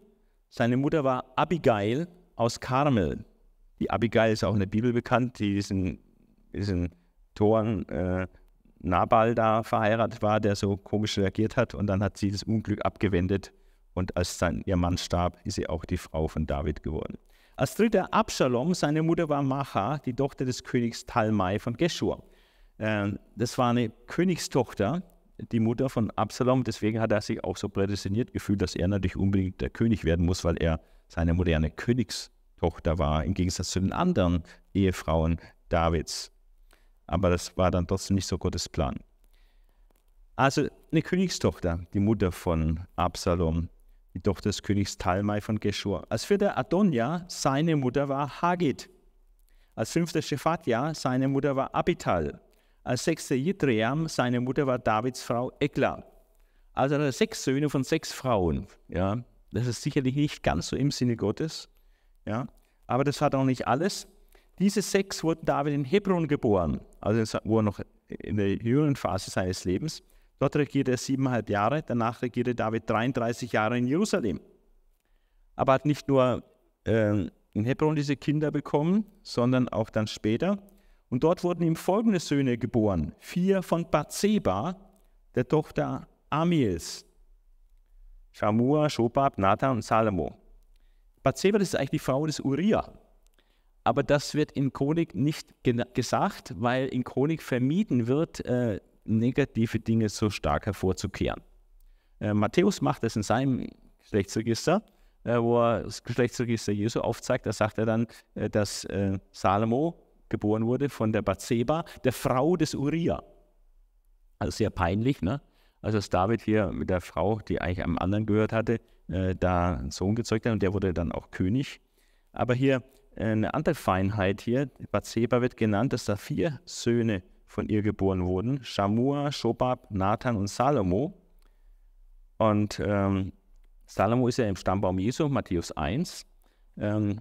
seine Mutter war Abigail aus Karmel. Die Abigail ist auch in der Bibel bekannt, die diesen, diesen Toren äh, Nabal da verheiratet war, der so komisch reagiert hat und dann hat sie das Unglück abgewendet und als sein, ihr Mann starb, ist sie auch die Frau von David geworden. Als dritter Absalom, seine Mutter war Macha, die Tochter des Königs Talmai von Geschur. Äh, das war eine Königstochter die Mutter von Absalom. Deswegen hat er sich auch so prädestiniert gefühlt, dass er natürlich unbedingt der König werden muss, weil er seine moderne Königstochter war, im Gegensatz zu den anderen Ehefrauen Davids. Aber das war dann trotzdem nicht so Gottes Plan. Also eine Königstochter, die Mutter von Absalom, die Tochter des Königs Talmai von Geschur. Als vierter Adonja, seine Mutter war Hagit. Als fünfter Shephatja, seine Mutter war Abital als sechster Jitream, seine Mutter war Davids Frau Ekla. Also hat er sechs Söhne von sechs Frauen. Ja, das ist sicherlich nicht ganz so im Sinne Gottes. Ja, aber das war auch nicht alles. Diese sechs wurden David in Hebron geboren, also wo er noch in der jüngeren Phase seines Lebens. Dort regierte er siebeneinhalb Jahre, danach regierte David 33 Jahre in Jerusalem. Aber hat nicht nur äh, in Hebron diese Kinder bekommen, sondern auch dann später und dort wurden ihm folgende Söhne geboren: vier von Bathseba, der Tochter Amiels, Shamua, Schobab, Nathan und Salomo. Bathseba, das ist eigentlich die Frau des Uriah. Aber das wird in Chronik nicht gesagt, weil in Chronik vermieden wird, äh, negative Dinge so stark hervorzukehren. Äh, Matthäus macht das in seinem Geschlechtsregister, äh, wo er das Geschlechtsregister Jesu aufzeigt. Da sagt er dann, äh, dass äh, Salomo geboren wurde von der Bathseba, der Frau des Uriah. Also sehr peinlich, ne? Also dass David hier mit der Frau, die eigentlich einem anderen gehört hatte, äh, da einen Sohn gezeugt hat und der wurde dann auch König. Aber hier äh, eine andere Feinheit hier, Bathseba wird genannt, dass da vier Söhne von ihr geboren wurden, Shamua, Schobab, Nathan und Salomo. Und ähm, Salomo ist ja im Stammbaum Jesu, Matthäus 1. Ähm,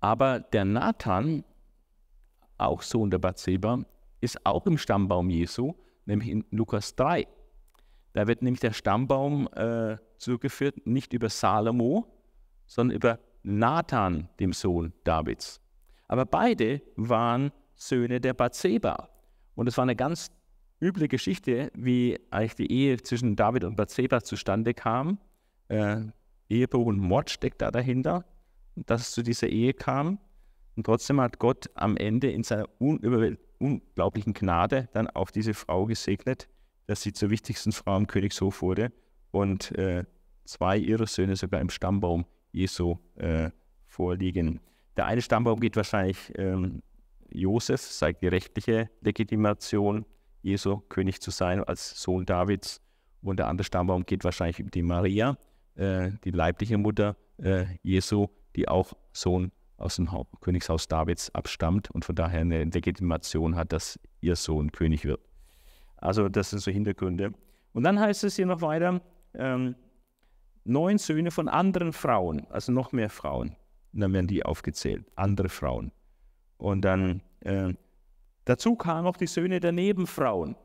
aber der Nathan auch Sohn der Bathseba, ist auch im Stammbaum Jesu, nämlich in Lukas 3. Da wird nämlich der Stammbaum äh, zugeführt, nicht über Salomo, sondern über Nathan, dem Sohn Davids. Aber beide waren Söhne der Bathseba. Und es war eine ganz üble Geschichte, wie eigentlich die Ehe zwischen David und Bathseba zustande kam. Äh, Ehebruch und Mord steckt da dahinter, dass es zu dieser Ehe kam. Und trotzdem hat Gott am Ende in seiner unglaublichen Gnade dann auch diese Frau gesegnet, dass sie zur wichtigsten Frau im Königshof wurde und äh, zwei ihrer Söhne sogar im Stammbaum Jesu äh, vorliegen. Der eine Stammbaum geht wahrscheinlich ähm, Josef, zeigt die rechtliche Legitimation, Jesu König zu sein als Sohn Davids. Und der andere Stammbaum geht wahrscheinlich über die Maria, äh, die leibliche Mutter äh, Jesu, die auch Sohn aus dem Königshaus Davids abstammt und von daher eine Legitimation hat, dass ihr Sohn König wird. Also das sind so Hintergründe. Und dann heißt es hier noch weiter, ähm, neun Söhne von anderen Frauen, also noch mehr Frauen. Und dann werden die aufgezählt, andere Frauen. Und dann äh, dazu kamen auch die Söhne der Nebenfrauen.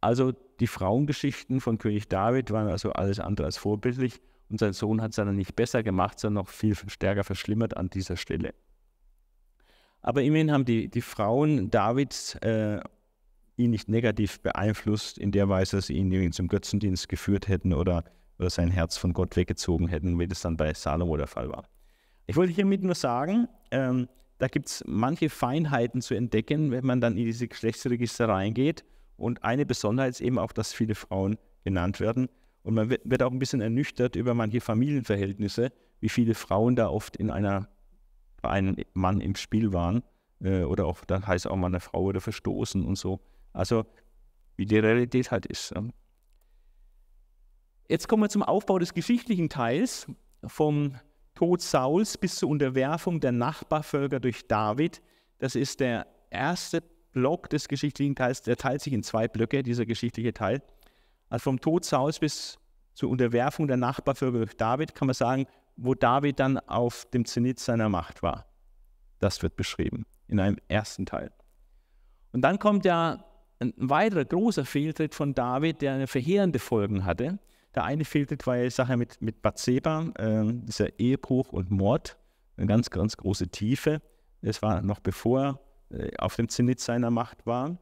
Also die Frauengeschichten von König David waren also alles andere als vorbildlich. Und sein Sohn hat es dann nicht besser gemacht, sondern noch viel stärker verschlimmert an dieser Stelle. Aber immerhin haben die, die Frauen Davids äh, ihn nicht negativ beeinflusst, in der Weise, dass sie ihn zum Götzendienst geführt hätten oder, oder sein Herz von Gott weggezogen hätten, wie das dann bei Salomo der Fall war. Ich wollte hiermit nur sagen, ähm, da gibt es manche Feinheiten zu entdecken, wenn man dann in diese Geschlechtsregister reingeht. Und eine Besonderheit ist eben auch, dass viele Frauen genannt werden. Und man wird, wird auch ein bisschen ernüchtert über manche Familienverhältnisse, wie viele Frauen da oft in einer, einem Mann im Spiel waren äh, oder auch dann heißt auch mal eine Frau wurde verstoßen und so. Also wie die Realität halt ist. Jetzt kommen wir zum Aufbau des geschichtlichen Teils vom Tod Sauls bis zur Unterwerfung der Nachbarvölker durch David. Das ist der erste Block des geschichtlichen Teils. Der teilt sich in zwei Blöcke, dieser geschichtliche Teil. Also vom Tod Sauls bis zur Unterwerfung der Nachbarvölker durch David kann man sagen, wo David dann auf dem Zenit seiner Macht war. Das wird beschrieben in einem ersten Teil. Und dann kommt ja ein weiterer großer Fehltritt von David, der eine verheerende Folgen hatte. Der eine Fehltritt war ja die Sache mit, mit Bathseba, äh, dieser Ehebruch und Mord, eine ganz, ganz große Tiefe. Das war noch bevor er äh, auf dem Zenit seiner Macht war.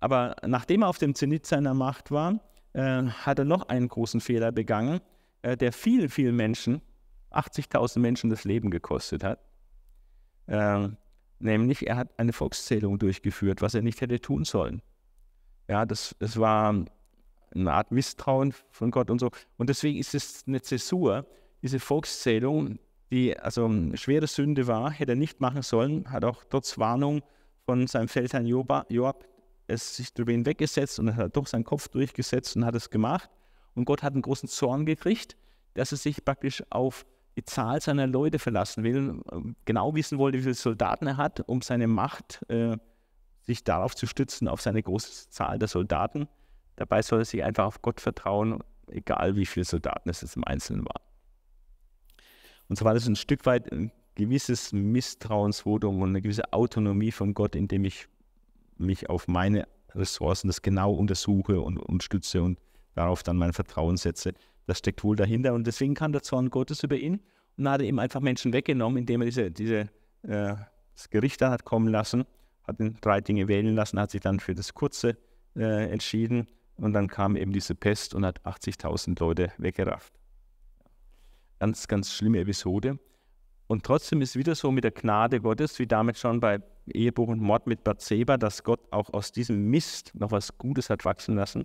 Aber nachdem er auf dem Zenit seiner Macht war, äh, hat er noch einen großen Fehler begangen, äh, der vielen, vielen Menschen, 80.000 Menschen das Leben gekostet hat. Ähm, nämlich, er hat eine Volkszählung durchgeführt, was er nicht hätte tun sollen. Ja, das, das war eine Art Misstrauen von Gott und so. Und deswegen ist es eine Zäsur. Diese Volkszählung, die also eine schwere Sünde war, hätte er nicht machen sollen, hat auch trotz Warnung von seinem Feldherrn Joab es sich darüber hinweggesetzt und er hat doch seinen Kopf durchgesetzt und hat es gemacht. Und Gott hat einen großen Zorn gekriegt, dass er sich praktisch auf die Zahl seiner Leute verlassen will, ähm, genau wissen wollte, wie viele Soldaten er hat, um seine Macht äh, sich darauf zu stützen, auf seine große Zahl der Soldaten. Dabei soll er sich einfach auf Gott vertrauen, egal wie viele Soldaten es jetzt im Einzelnen waren. Und so war das ein Stück weit ein gewisses Misstrauensvotum und eine gewisse Autonomie von Gott, indem ich mich auf meine Ressourcen das genau untersuche und unterstütze und darauf dann mein Vertrauen setze. Das steckt wohl dahinter und deswegen kam der Zorn Gottes über ihn und hat ihm einfach Menschen weggenommen, indem er diese, diese, äh, das Gericht dann hat kommen lassen, hat ihn drei Dinge wählen lassen, hat sich dann für das Kurze äh, entschieden und dann kam eben diese Pest und hat 80.000 Leute weggerafft. Ganz, ganz schlimme Episode. Und trotzdem ist wieder so mit der Gnade Gottes, wie damit schon bei Ehebruch und Mord mit Bathseba, dass Gott auch aus diesem Mist noch was Gutes hat wachsen lassen,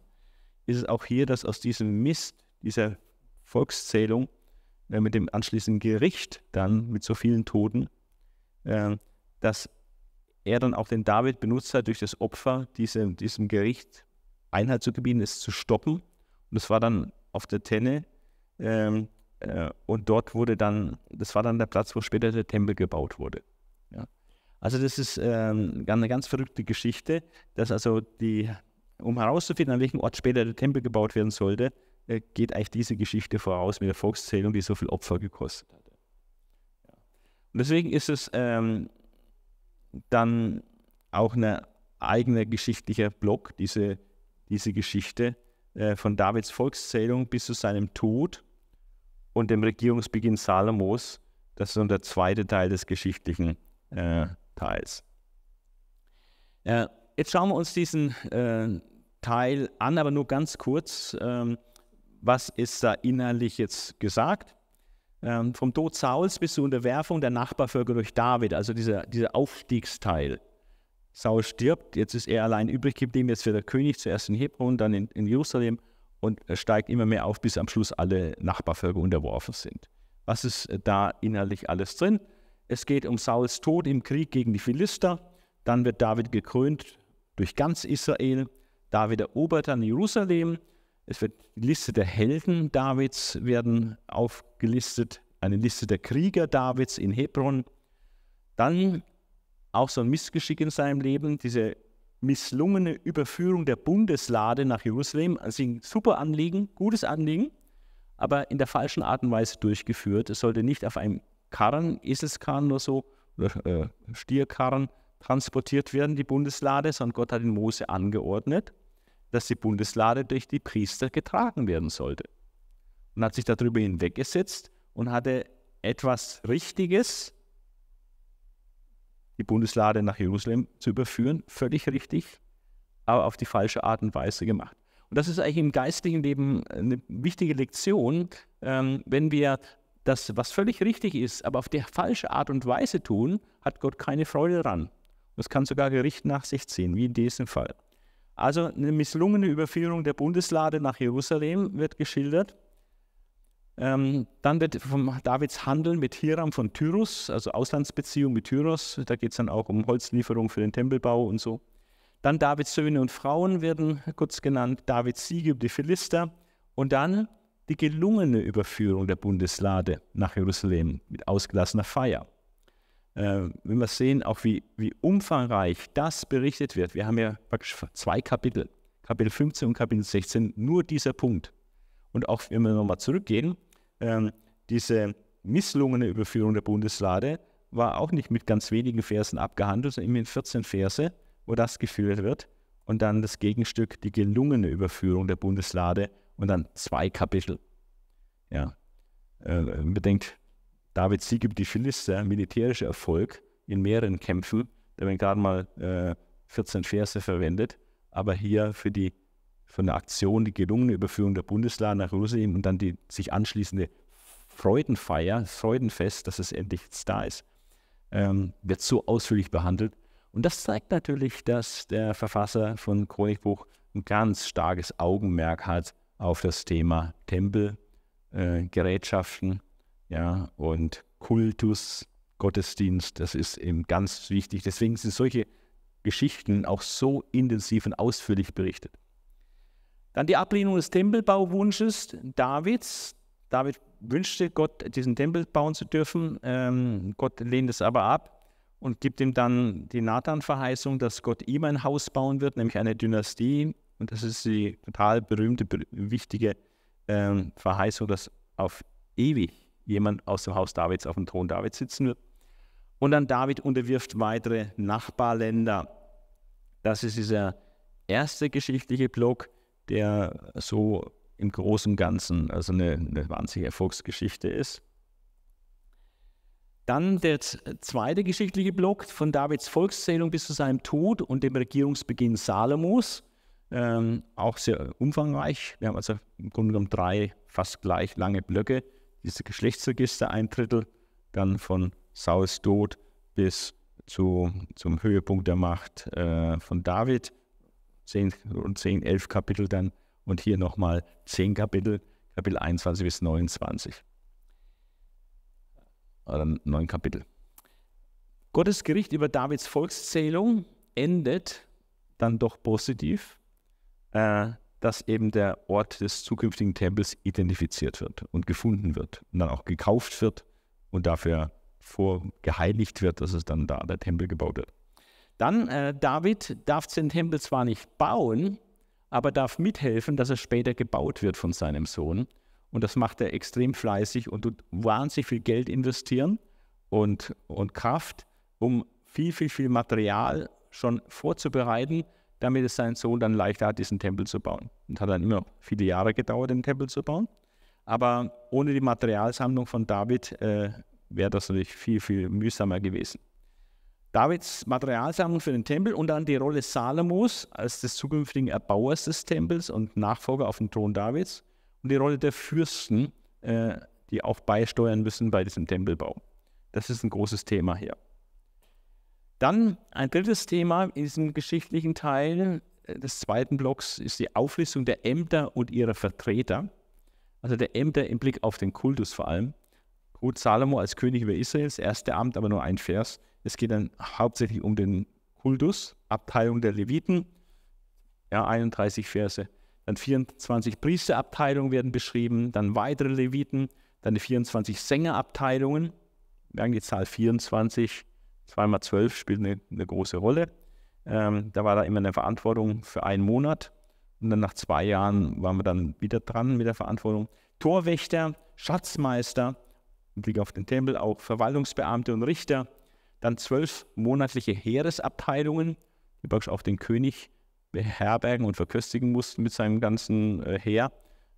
ist es auch hier, dass aus diesem Mist, dieser Volkszählung äh, mit dem anschließenden Gericht dann mit so vielen Toten, äh, dass er dann auch den David benutzt hat, durch das Opfer diese, diesem Gericht Einhalt zu gebieten, es zu stoppen. Und das war dann auf der Tenne. Ähm, äh, und dort wurde dann, das war dann der Platz, wo später der Tempel gebaut wurde. Also das ist ähm, eine ganz verrückte Geschichte, dass also die, um herauszufinden, an welchem Ort später der Tempel gebaut werden sollte, äh, geht eigentlich diese Geschichte voraus mit der Volkszählung, die so viel Opfer gekostet hat. Und deswegen ist es ähm, dann auch ein eigener geschichtlicher Block, diese, diese Geschichte äh, von Davids Volkszählung bis zu seinem Tod und dem Regierungsbeginn Salomos. Das ist dann der zweite Teil des geschichtlichen äh, Teils. Äh, jetzt schauen wir uns diesen äh, Teil an, aber nur ganz kurz. Ähm, was ist da innerlich jetzt gesagt? Ähm, vom Tod Sauls bis zur Unterwerfung der Nachbarvölker durch David, also dieser, dieser Aufstiegsteil. Saul stirbt, jetzt ist er allein übrig gibt geblieben, jetzt wieder König, zuerst in Hebron, dann in, in Jerusalem und steigt immer mehr auf, bis am Schluss alle Nachbarvölker unterworfen sind. Was ist äh, da innerlich alles drin? Es geht um Sauls Tod im Krieg gegen die Philister. Dann wird David gekrönt durch ganz Israel. David erobert dann Jerusalem. Es wird die Liste der Helden Davids werden aufgelistet, eine Liste der Krieger Davids in Hebron. Dann auch so ein Missgeschick in seinem Leben, diese misslungene Überführung der Bundeslade nach Jerusalem. Also ein super Anliegen, gutes Anliegen, aber in der falschen Art und Weise durchgeführt. Es sollte nicht auf einem Karren, Eselskarren oder so, oder äh, Stierkarren transportiert werden, die Bundeslade, sondern Gott hat in Mose angeordnet, dass die Bundeslade durch die Priester getragen werden sollte. Und hat sich darüber hinweggesetzt und hatte etwas Richtiges, die Bundeslade nach Jerusalem zu überführen, völlig richtig, aber auf die falsche Art und Weise gemacht. Und das ist eigentlich im geistlichen Leben eine wichtige Lektion, ähm, wenn wir das, was völlig richtig ist, aber auf die falsche Art und Weise tun, hat Gott keine Freude dran. Das kann sogar Gericht nach sich ziehen, wie in diesem Fall. Also eine misslungene Überführung der Bundeslade nach Jerusalem wird geschildert. Ähm, dann wird von Davids Handeln mit Hiram von Tyrus, also Auslandsbeziehung mit Tyrus, da geht es dann auch um Holzlieferung für den Tempelbau und so. Dann Davids Söhne und Frauen werden kurz genannt, Davids Siege über die Philister und dann die gelungene Überführung der Bundeslade nach Jerusalem mit ausgelassener Feier. Äh, wenn wir sehen, auch wie, wie umfangreich das berichtet wird, wir haben ja praktisch zwei Kapitel, Kapitel 15 und Kapitel 16, nur dieser Punkt. Und auch wenn wir nochmal zurückgehen, äh, diese misslungene Überführung der Bundeslade war auch nicht mit ganz wenigen Versen abgehandelt, sondern immerhin 14 Verse, wo das geführt wird. Und dann das Gegenstück, die gelungene Überführung der Bundeslade, und dann zwei Kapitel. Ja. Äh, bedenkt, David Sieg über die Philister, militärischer Erfolg in mehreren Kämpfen. Da werden gerade mal äh, 14 Verse verwendet, aber hier für die von der Aktion, die gelungene Überführung der Bundeslade nach Jerusalem und dann die sich anschließende Freudenfeier, Freudenfest, dass es endlich da ist, ähm, wird so ausführlich behandelt. Und das zeigt natürlich, dass der Verfasser von Chronikbuch ein ganz starkes Augenmerk hat auf das Thema Tempelgerätschaften äh, ja, und Kultus, Gottesdienst. Das ist eben ganz wichtig. Deswegen sind solche Geschichten auch so intensiv und ausführlich berichtet. Dann die Ablehnung des Tempelbauwunsches Davids. David wünschte Gott, diesen Tempel bauen zu dürfen. Ähm, Gott lehnt es aber ab und gibt ihm dann die Nathan-Verheißung, dass Gott ihm ein Haus bauen wird, nämlich eine Dynastie, und das ist die total berühmte, wichtige ähm, Verheißung, dass auf ewig jemand aus dem Haus Davids auf dem Thron Davids sitzen wird. Und dann David unterwirft weitere Nachbarländer. Das ist dieser erste geschichtliche Block, der so im Großen und Ganzen also eine, eine wahnsinnige Erfolgsgeschichte ist. Dann der zweite geschichtliche Block von Davids Volkszählung bis zu seinem Tod und dem Regierungsbeginn Salomos ähm, auch sehr umfangreich. Wir haben also im Grunde genommen drei fast gleich lange Blöcke. Diese Geschlechtsregister ein Drittel, dann von Sauls Tod bis zu, zum Höhepunkt der Macht äh, von David, zehn, rund 10, 11 Kapitel dann und hier nochmal zehn Kapitel, Kapitel 21 bis 29. Oder neun Kapitel. Gottes Gericht über Davids Volkszählung endet dann doch positiv äh, dass eben der Ort des zukünftigen Tempels identifiziert wird und gefunden wird und dann auch gekauft wird und dafür vorgeheiligt wird, dass es dann da der Tempel gebaut wird. Dann äh, David darf den Tempel zwar nicht bauen, aber darf mithelfen, dass er später gebaut wird von seinem Sohn. Und das macht er extrem fleißig und tut wahnsinnig viel Geld investieren und, und Kraft, um viel, viel, viel Material schon vorzubereiten, damit es sein Sohn dann leichter hat, diesen Tempel zu bauen. Und hat dann immer viele Jahre gedauert, den Tempel zu bauen. Aber ohne die Materialsammlung von David äh, wäre das natürlich viel, viel mühsamer gewesen. Davids Materialsammlung für den Tempel und dann die Rolle Salomos als des zukünftigen Erbauers des Tempels und Nachfolger auf dem Thron Davids und die Rolle der Fürsten, äh, die auch beisteuern müssen bei diesem Tempelbau. Das ist ein großes Thema hier. Dann ein drittes Thema in diesem geschichtlichen Teil äh, des zweiten Blocks ist die Auflistung der Ämter und ihrer Vertreter. Also der Ämter im Blick auf den Kultus vor allem. Gut, Salomo als König über Israels, erste Amt, aber nur ein Vers. Es geht dann hauptsächlich um den Kultus, Abteilung der Leviten, ja, 31 Verse. Dann 24 Priesterabteilungen werden beschrieben, dann weitere Leviten, dann die 24 Sängerabteilungen, merken die Zahl 24, Zweimal zwölf spielt eine, eine große Rolle. Ähm, da war da immer eine Verantwortung für einen Monat. Und dann nach zwei Jahren waren wir dann wieder dran mit der Verantwortung. Torwächter, Schatzmeister, im Blick auf den Tempel auch Verwaltungsbeamte und Richter. Dann zwölf monatliche Heeresabteilungen, die praktisch auch den König beherbergen und verköstigen mussten mit seinem ganzen äh, Heer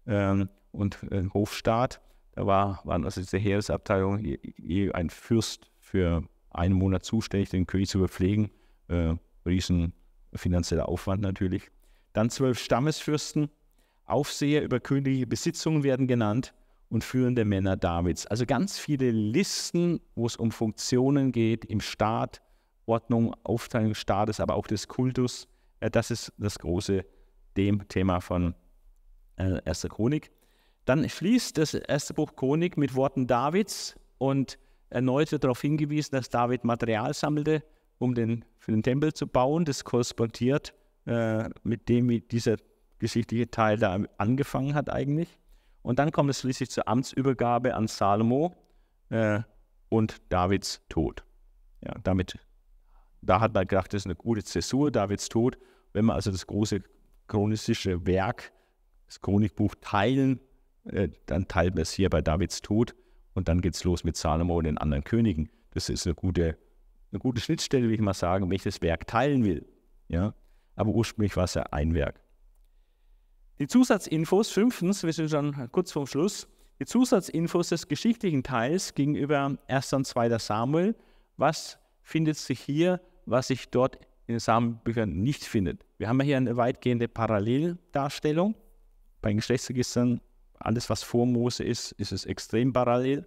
ähm, und äh, Hofstaat. Da war, waren also diese Heeresabteilungen je, je ein Fürst für einen Monat zuständig, den König zu überpflegen. Äh, riesen finanzieller Aufwand natürlich. Dann zwölf Stammesfürsten, Aufseher über königliche Besitzungen werden genannt und führende Männer Davids. Also ganz viele Listen, wo es um Funktionen geht im Staat, Ordnung, Aufteilung des Staates, aber auch des Kultus. Äh, das ist das große dem Thema von äh, Erster Chronik. Dann schließt das erste Buch Chronik mit Worten Davids und erneut wird darauf hingewiesen, dass David Material sammelte, um den, für den Tempel zu bauen. Das korrespondiert äh, mit dem, wie dieser geschichtliche Teil da angefangen hat eigentlich. Und dann kommt es schließlich zur Amtsübergabe an Salomo äh, und Davids Tod. Ja, damit, da hat man gedacht, das ist eine gute Zäsur, Davids Tod. Wenn man also das große chronistische Werk, das Chronikbuch teilen, äh, dann teilt man es hier bei Davids Tod. Und dann geht es los mit Salomo und den anderen Königen. Das ist eine gute, eine gute Schnittstelle, will ich mal sagen, wenn ich das Werk teilen will. Ja? Aber ursprünglich war es ja ein Werk. Die Zusatzinfos, fünftens, wir sind schon kurz vorm Schluss, die Zusatzinfos des geschichtlichen Teils gegenüber 1. und 2. Samuel, was findet sich hier, was sich dort in den Samenbüchern nicht findet. Wir haben ja hier eine weitgehende Paralleldarstellung bei den Geschlechtsregistern alles, was vor Mose ist, ist es extrem parallel.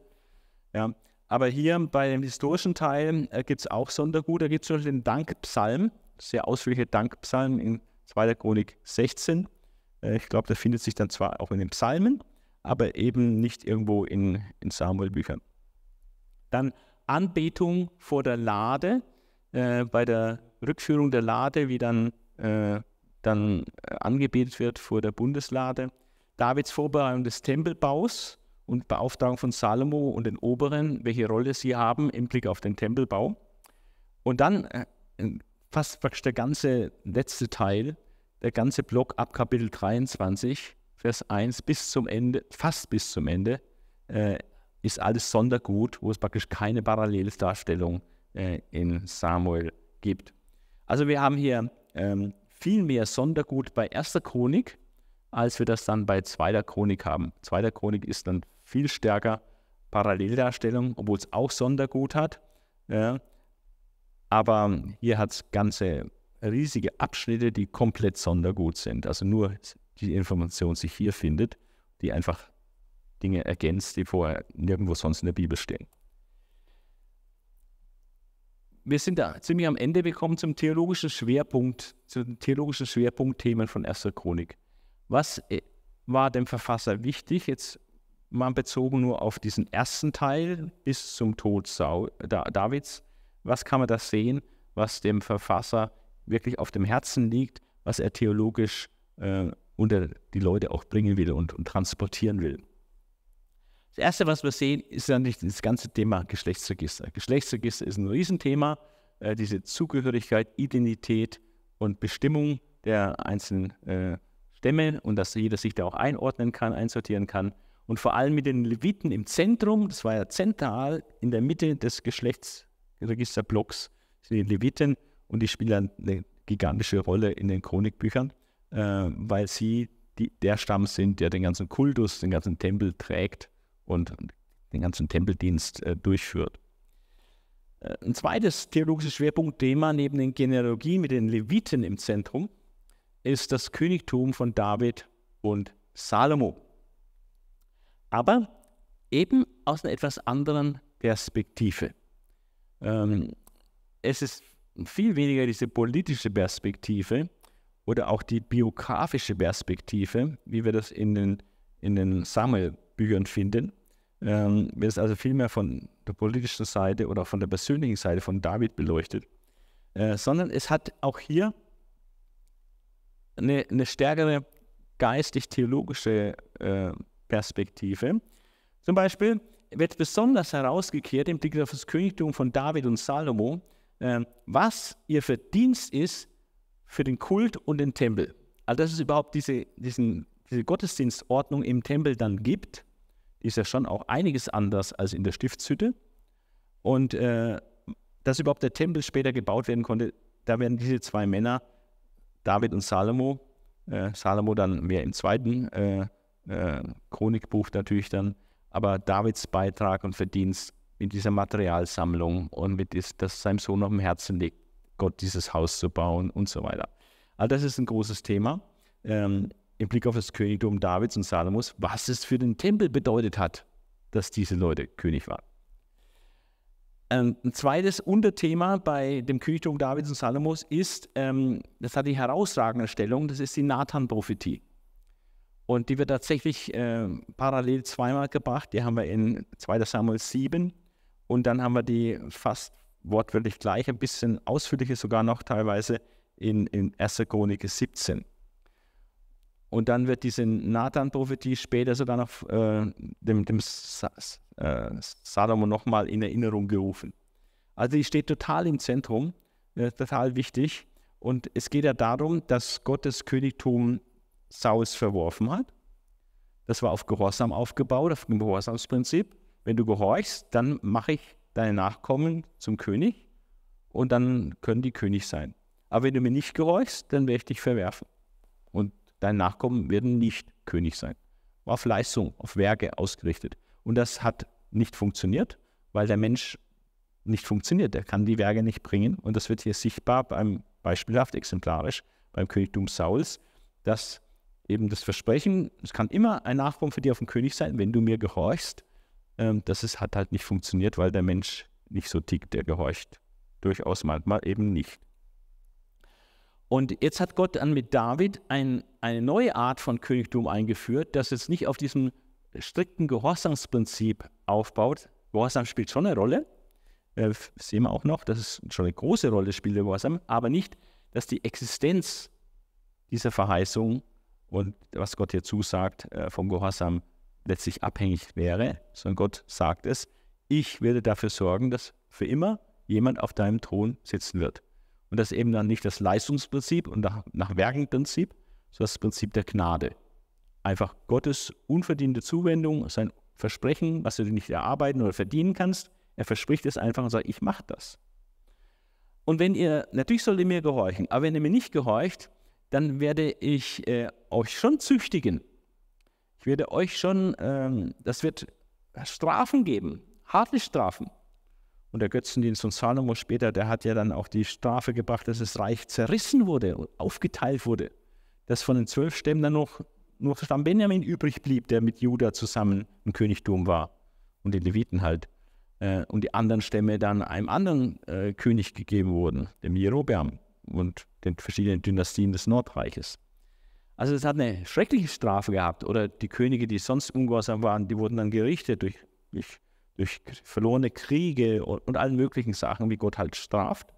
Ja. Aber hier bei dem historischen Teil äh, gibt es auch Sondergut. Da gibt es schon den Dankpsalm, sehr ausführliche Dankpsalm in 2. Chronik 16. Äh, ich glaube, der findet sich dann zwar auch in den Psalmen, aber eben nicht irgendwo in, in Samuel-Büchern. Dann Anbetung vor der Lade, äh, bei der Rückführung der Lade, wie dann, äh, dann äh, angebetet wird vor der Bundeslade. Davids Vorbereitung des Tempelbaus und Beauftragung von Salomo und den Oberen, welche Rolle sie haben im Blick auf den Tempelbau. Und dann äh, fast praktisch der ganze letzte Teil, der ganze Block ab Kapitel 23, Vers 1 bis zum Ende, fast bis zum Ende, äh, ist alles Sondergut, wo es praktisch keine Paralleldarstellung äh, in Samuel gibt. Also wir haben hier ähm, viel mehr Sondergut bei erster Chronik, als wir das dann bei zweiter Chronik haben. Zweiter Chronik ist dann viel stärker Paralleldarstellung, obwohl es auch Sondergut hat. Ja. Aber hier hat es ganze riesige Abschnitte, die komplett Sondergut sind. Also nur die Information sich hier findet, die einfach Dinge ergänzt, die vorher nirgendwo sonst in der Bibel stehen. Wir sind da ziemlich am Ende gekommen zum theologischen Schwerpunkt, zu den theologischen Schwerpunktthemen von 1. Chronik. Was äh, war dem Verfasser wichtig, jetzt mal bezogen nur auf diesen ersten Teil bis zum Tod Saul, da, Davids? Was kann man da sehen, was dem Verfasser wirklich auf dem Herzen liegt, was er theologisch äh, unter die Leute auch bringen will und, und transportieren will? Das Erste, was wir sehen, ist natürlich das ganze Thema Geschlechtsregister. Geschlechtsregister ist ein Riesenthema, äh, diese Zugehörigkeit, Identität und Bestimmung der einzelnen äh, Stämme und dass jeder sich da auch einordnen kann, einsortieren kann. Und vor allem mit den Leviten im Zentrum, das war ja zentral in der Mitte des Geschlechtsregisterblocks, sind die Leviten und die spielen eine gigantische Rolle in den Chronikbüchern, äh, weil sie die, der Stamm sind, der den ganzen Kultus, den ganzen Tempel trägt und den ganzen Tempeldienst äh, durchführt. Äh, ein zweites theologisches Schwerpunktthema neben den Genealogien mit den Leviten im Zentrum ist das Königtum von David und Salomo. Aber eben aus einer etwas anderen Perspektive. Ähm, es ist viel weniger diese politische Perspektive oder auch die biografische Perspektive, wie wir das in den, in den Sammelbüchern finden. Ähm, wird es also vielmehr von der politischen Seite oder von der persönlichen Seite von David beleuchtet, äh, sondern es hat auch hier eine, eine stärkere geistig-theologische äh, Perspektive. Zum Beispiel wird besonders herausgekehrt im Blick auf das Königtum von David und Salomo, äh, was ihr Verdienst ist für den Kult und den Tempel. Also dass es überhaupt diese, diesen, diese Gottesdienstordnung im Tempel dann gibt, ist ja schon auch einiges anders als in der Stiftshütte. Und äh, dass überhaupt der Tempel später gebaut werden konnte, da werden diese zwei Männer David und Salomo. Äh, Salomo dann mehr im zweiten äh, äh, Chronikbuch natürlich dann. Aber Davids Beitrag und Verdienst in dieser Materialsammlung und mit dies, dass seinem Sohn noch im Herzen liegt, Gott dieses Haus zu bauen und so weiter. All das ist ein großes Thema ähm, im Blick auf das Königtum Davids und Salomos, was es für den Tempel bedeutet hat, dass diese Leute König waren. Ähm, ein zweites Unterthema bei dem Kirchturm Davids und Salomos ist, ähm, das hat die herausragende Stellung, das ist die Nathan-Prophetie. Und die wird tatsächlich ähm, parallel zweimal gebracht. Die haben wir in 2. Samuel 7 und dann haben wir die fast wortwörtlich gleich, ein bisschen ausführlicher sogar noch teilweise in, in 1. Chronik 17. Und dann wird diese Nathan-Prophetie später sogar noch äh, dem, dem äh, Salomo nochmal in Erinnerung gerufen. Also die steht total im Zentrum, äh, total wichtig. Und es geht ja darum, dass Gottes Königtum Saus verworfen hat. Das war auf Gehorsam aufgebaut, auf dem Gehorsamsprinzip. Wenn du gehorchst, dann mache ich deine Nachkommen zum König und dann können die König sein. Aber wenn du mir nicht gehorchst, dann werde ich dich verwerfen. Und deine Nachkommen werden nicht König sein. War auf Leistung, auf Werke ausgerichtet. Und das hat nicht funktioniert, weil der Mensch nicht funktioniert. Er kann die Werke nicht bringen. Und das wird hier sichtbar beim beispielhaft exemplarisch beim Königtum Sauls, dass eben das Versprechen, es kann immer ein Nachkommen für dich auf dem König sein, wenn du mir gehorchst, ähm, das ist, hat halt nicht funktioniert, weil der Mensch nicht so tickt, der gehorcht durchaus manchmal eben nicht. Und jetzt hat Gott dann mit David ein, eine neue Art von Königtum eingeführt, das jetzt nicht auf diesem strikten Gehorsamsprinzip aufbaut. Gehorsam spielt schon eine Rolle, äh, sehen wir auch noch, dass es schon eine große Rolle spielt, der Gehorsam, aber nicht, dass die Existenz dieser Verheißung und was Gott hier zusagt äh, vom Gehorsam letztlich abhängig wäre, sondern Gott sagt es, ich werde dafür sorgen, dass für immer jemand auf deinem Thron sitzen wird. Und das eben dann nicht das Leistungsprinzip und nach, nach Werkenprinzip, sondern das Prinzip der Gnade einfach Gottes unverdiente Zuwendung, sein Versprechen, was du nicht erarbeiten oder verdienen kannst. Er verspricht es einfach und sagt, ich mache das. Und wenn ihr, natürlich sollt ihr mir gehorchen, aber wenn ihr mir nicht gehorcht, dann werde ich äh, euch schon züchtigen. Ich werde euch schon, ähm, das wird Strafen geben, harte Strafen. Und der Götzendienst von Salomo später, der hat ja dann auch die Strafe gebracht, dass das Reich zerrissen wurde und aufgeteilt wurde. Dass von den zwölf Stämmen dann noch nur der Stamm Benjamin übrig blieb, der mit Juda zusammen im Königtum war und den Leviten halt. Äh, und die anderen Stämme dann einem anderen äh, König gegeben wurden, dem Jerobeam und den verschiedenen Dynastien des Nordreiches. Also es hat eine schreckliche Strafe gehabt. Oder die Könige, die sonst ungehorsam waren, die wurden dann gerichtet durch, durch, durch verlorene Kriege und, und allen möglichen Sachen, wie Gott halt straft.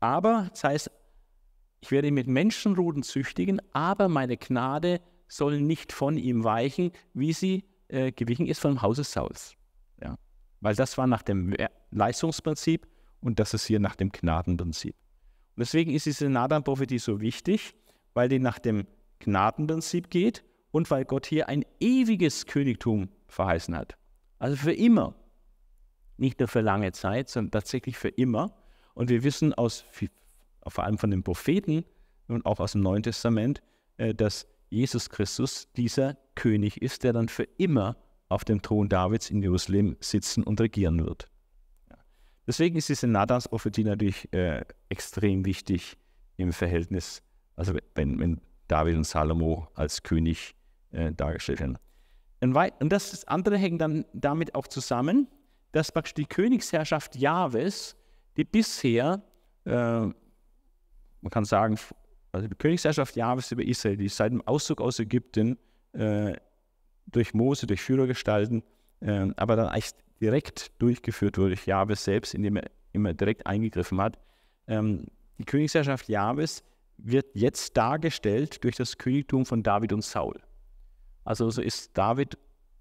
Aber das heißt, ich werde ihn mit Menschenruden züchtigen, aber meine Gnade soll nicht von ihm weichen, wie sie äh, gewichen ist vom Hause Sauls. Ja? Weil das war nach dem Leistungsprinzip und das ist hier nach dem Gnadenprinzip. Und deswegen ist diese Nadan-Prophetie so wichtig, weil die nach dem Gnadenprinzip geht und weil Gott hier ein ewiges Königtum verheißen hat. Also für immer. Nicht nur für lange Zeit, sondern tatsächlich für immer. Und wir wissen aus vor allem von den Propheten und auch aus dem Neuen Testament, äh, dass Jesus Christus dieser König ist, der dann für immer auf dem Thron Davids in Jerusalem sitzen und regieren wird. Deswegen ist diese nadans prophetie natürlich äh, extrem wichtig im Verhältnis, also wenn, wenn David und Salomo als König äh, dargestellt werden. Und das, andere hängt dann damit auch zusammen, dass praktisch die Königsherrschaft Jahwes, die bisher man kann sagen, also die Königsherrschaft Jahwes über Israel, die seit dem Auszug aus Ägypten äh, durch Mose, durch Führer gestalten, äh, aber dann eigentlich direkt durchgeführt wurde durch Jahwes selbst, indem er immer direkt eingegriffen hat. Ähm, die Königsherrschaft Jahwes wird jetzt dargestellt durch das Königtum von David und Saul. Also so ist David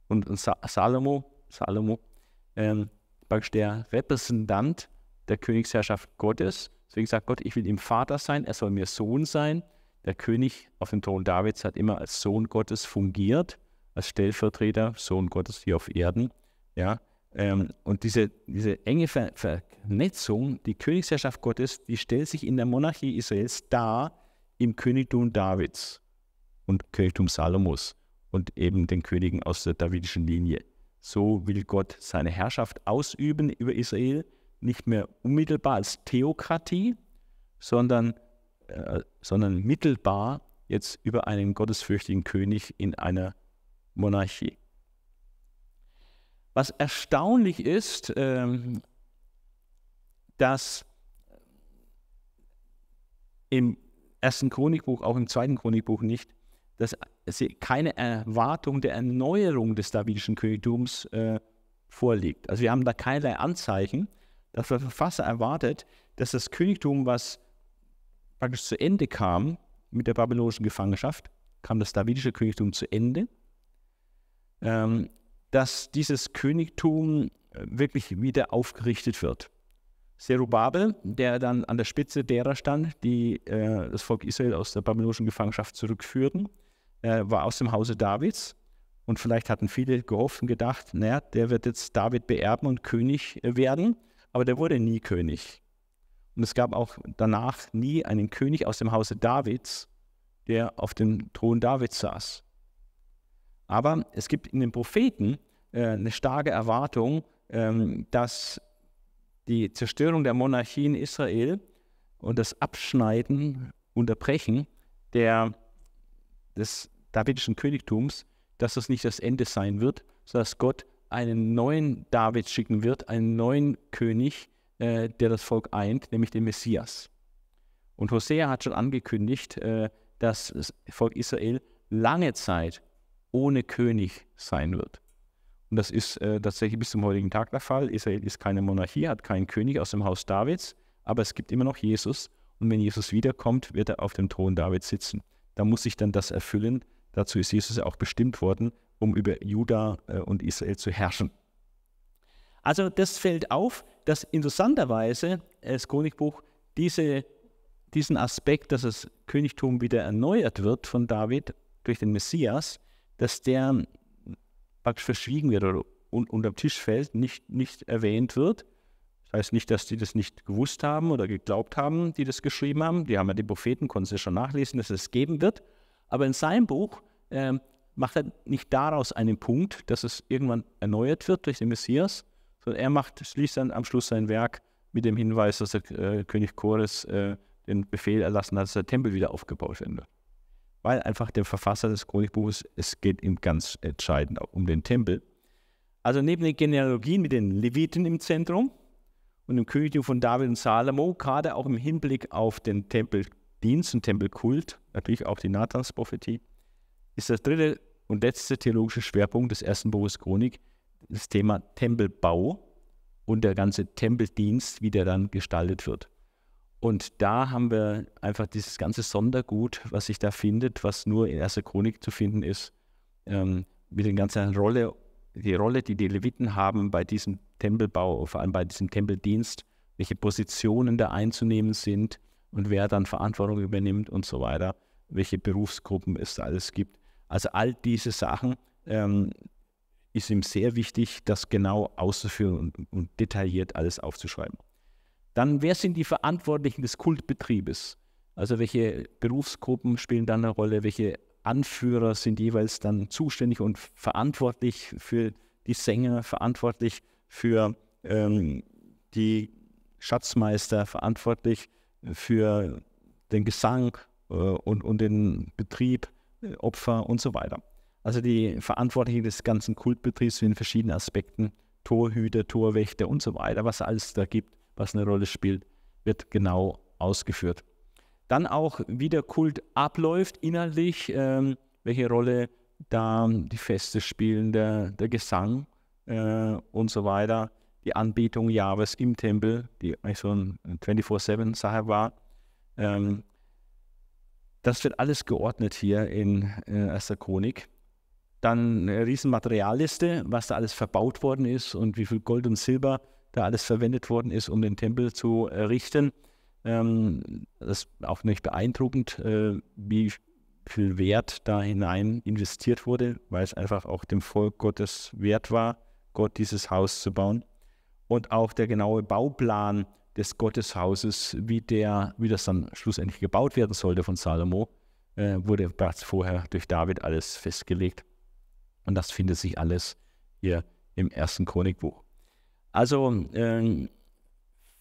und Sa Salomo, Salomo ähm, praktisch der Repräsentant der Königsherrschaft Gottes Deswegen sagt Gott, ich will ihm Vater sein, er soll mir Sohn sein. Der König auf dem Thron Davids hat immer als Sohn Gottes fungiert, als Stellvertreter, Sohn Gottes hier auf Erden. Ja, ähm, und diese, diese enge Ver Vernetzung, die Königsherrschaft Gottes, die stellt sich in der Monarchie Israels dar im Königtum Davids und Königtum Salomos und eben den Königen aus der davidischen Linie. So will Gott seine Herrschaft ausüben über Israel nicht mehr unmittelbar als Theokratie, sondern, äh, sondern mittelbar jetzt über einen gottesfürchtigen König in einer Monarchie. Was erstaunlich ist, ähm, dass im ersten Chronikbuch, auch im zweiten Chronikbuch nicht, dass keine Erwartung der Erneuerung des davidischen Königtums äh, vorliegt. Also wir haben da keinerlei Anzeichen, dass der Verfasser erwartet, dass das Königtum, was praktisch zu Ende kam mit der babylonischen Gefangenschaft, kam das davidische Königtum zu Ende, ähm, dass dieses Königtum äh, wirklich wieder aufgerichtet wird. Serubabel, der dann an der Spitze derer stand, die äh, das Volk Israel aus der babylonischen Gefangenschaft zurückführten, äh, war aus dem Hause Davids. Und vielleicht hatten viele gehofft und gedacht, naja, der wird jetzt David beerben und König äh, werden aber der wurde nie König. Und es gab auch danach nie einen König aus dem Hause Davids, der auf dem Thron Davids saß. Aber es gibt in den Propheten äh, eine starke Erwartung, ähm, dass die Zerstörung der Monarchie in Israel und das Abschneiden, Unterbrechen der, des davidischen Königtums, dass das nicht das Ende sein wird, sondern dass Gott einen neuen David schicken wird, einen neuen König, äh, der das Volk eint, nämlich den Messias. Und Hosea hat schon angekündigt, äh, dass das Volk Israel lange Zeit ohne König sein wird. Und das ist äh, tatsächlich bis zum heutigen Tag der Fall. Israel ist keine Monarchie, hat keinen König aus dem Haus Davids, aber es gibt immer noch Jesus. Und wenn Jesus wiederkommt, wird er auf dem Thron Davids sitzen. Da muss sich dann das erfüllen. Dazu ist Jesus ja auch bestimmt worden, um über Juda äh, und Israel zu herrschen. Also das fällt auf, dass interessanterweise das Chronikbuch diese, diesen Aspekt, dass das Königtum wieder erneuert wird von David durch den Messias, dass der praktisch verschwiegen wird oder unterm Tisch fällt, nicht, nicht erwähnt wird. Das heißt nicht, dass die das nicht gewusst haben oder geglaubt haben, die das geschrieben haben. Die haben ja die Propheten, konnten sie schon nachlesen, dass es geben wird. Aber in seinem Buch ähm, macht er nicht daraus einen Punkt, dass es irgendwann erneuert wird durch den Messias, sondern er macht, schließt dann am Schluss sein Werk mit dem Hinweis, dass der, äh, König Chores äh, den Befehl erlassen hat, dass der Tempel wieder aufgebaut werden wird. Weil einfach der Verfasser des Chronikbuches, es geht ihm ganz entscheidend um den Tempel. Also neben den Genealogien mit den Leviten im Zentrum und dem Königtum von David und Salomo, gerade auch im Hinblick auf den Tempeldienst und Tempelkult, natürlich auch die Nathansprophetie, prophetie ist der dritte und letzte theologische Schwerpunkt des ersten Buches Chronik das Thema Tempelbau und der ganze Tempeldienst, wie der dann gestaltet wird. Und da haben wir einfach dieses ganze Sondergut, was sich da findet, was nur in erster Chronik zu finden ist, ähm, mit den ganzen Rolle, die Rolle, die die Leviten haben bei diesem Tempelbau, vor allem bei diesem Tempeldienst, welche Positionen da einzunehmen sind und wer dann Verantwortung übernimmt und so weiter, welche Berufsgruppen es da alles gibt. Also all diese Sachen ähm, ist ihm sehr wichtig, das genau auszuführen und, und detailliert alles aufzuschreiben. Dann, wer sind die Verantwortlichen des Kultbetriebes? Also welche Berufsgruppen spielen dann eine Rolle? Welche Anführer sind jeweils dann zuständig und verantwortlich für die Sänger, verantwortlich für ähm, die Schatzmeister, verantwortlich für den Gesang äh, und, und den Betrieb Opfer und so weiter. Also die Verantwortlichen des ganzen Kultbetriebs in verschiedenen Aspekten, Torhüter, Torwächter und so weiter, was alles da gibt, was eine Rolle spielt, wird genau ausgeführt. Dann auch, wie der Kult abläuft inhaltlich, ähm, welche Rolle da die Feste spielen, der, der Gesang äh, und so weiter, die Anbetung Jahres im Tempel, die eigentlich so eine 24-7-Sache war, ähm, das wird alles geordnet hier in äh, Erster Chronik. Dann eine riesen Materialliste, was da alles verbaut worden ist und wie viel Gold und Silber da alles verwendet worden ist, um den Tempel zu errichten. Ähm, das ist auch nicht beeindruckend, äh, wie viel Wert da hinein investiert wurde, weil es einfach auch dem Volk Gottes wert war, Gott dieses Haus zu bauen. Und auch der genaue Bauplan des Gotteshauses, wie, der, wie das dann schlussendlich gebaut werden sollte von Salomo, äh, wurde bereits vorher durch David alles festgelegt. Und das findet sich alles hier im ersten Chronikbuch. Also ähm,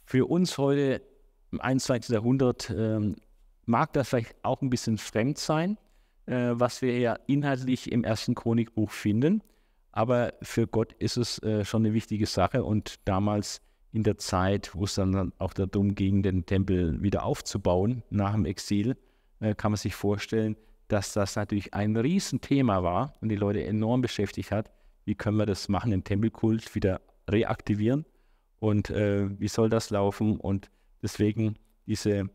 für uns heute im 21. Jahrhundert ähm, mag das vielleicht auch ein bisschen fremd sein, äh, was wir ja inhaltlich im ersten Chronikbuch finden. Aber für Gott ist es äh, schon eine wichtige Sache und damals in der Zeit, wo es dann auch darum ging, den Tempel wieder aufzubauen nach dem Exil, äh, kann man sich vorstellen, dass das natürlich ein Riesenthema war und die Leute enorm beschäftigt hat. Wie können wir das machen, den Tempelkult wieder reaktivieren und äh, wie soll das laufen? Und deswegen diese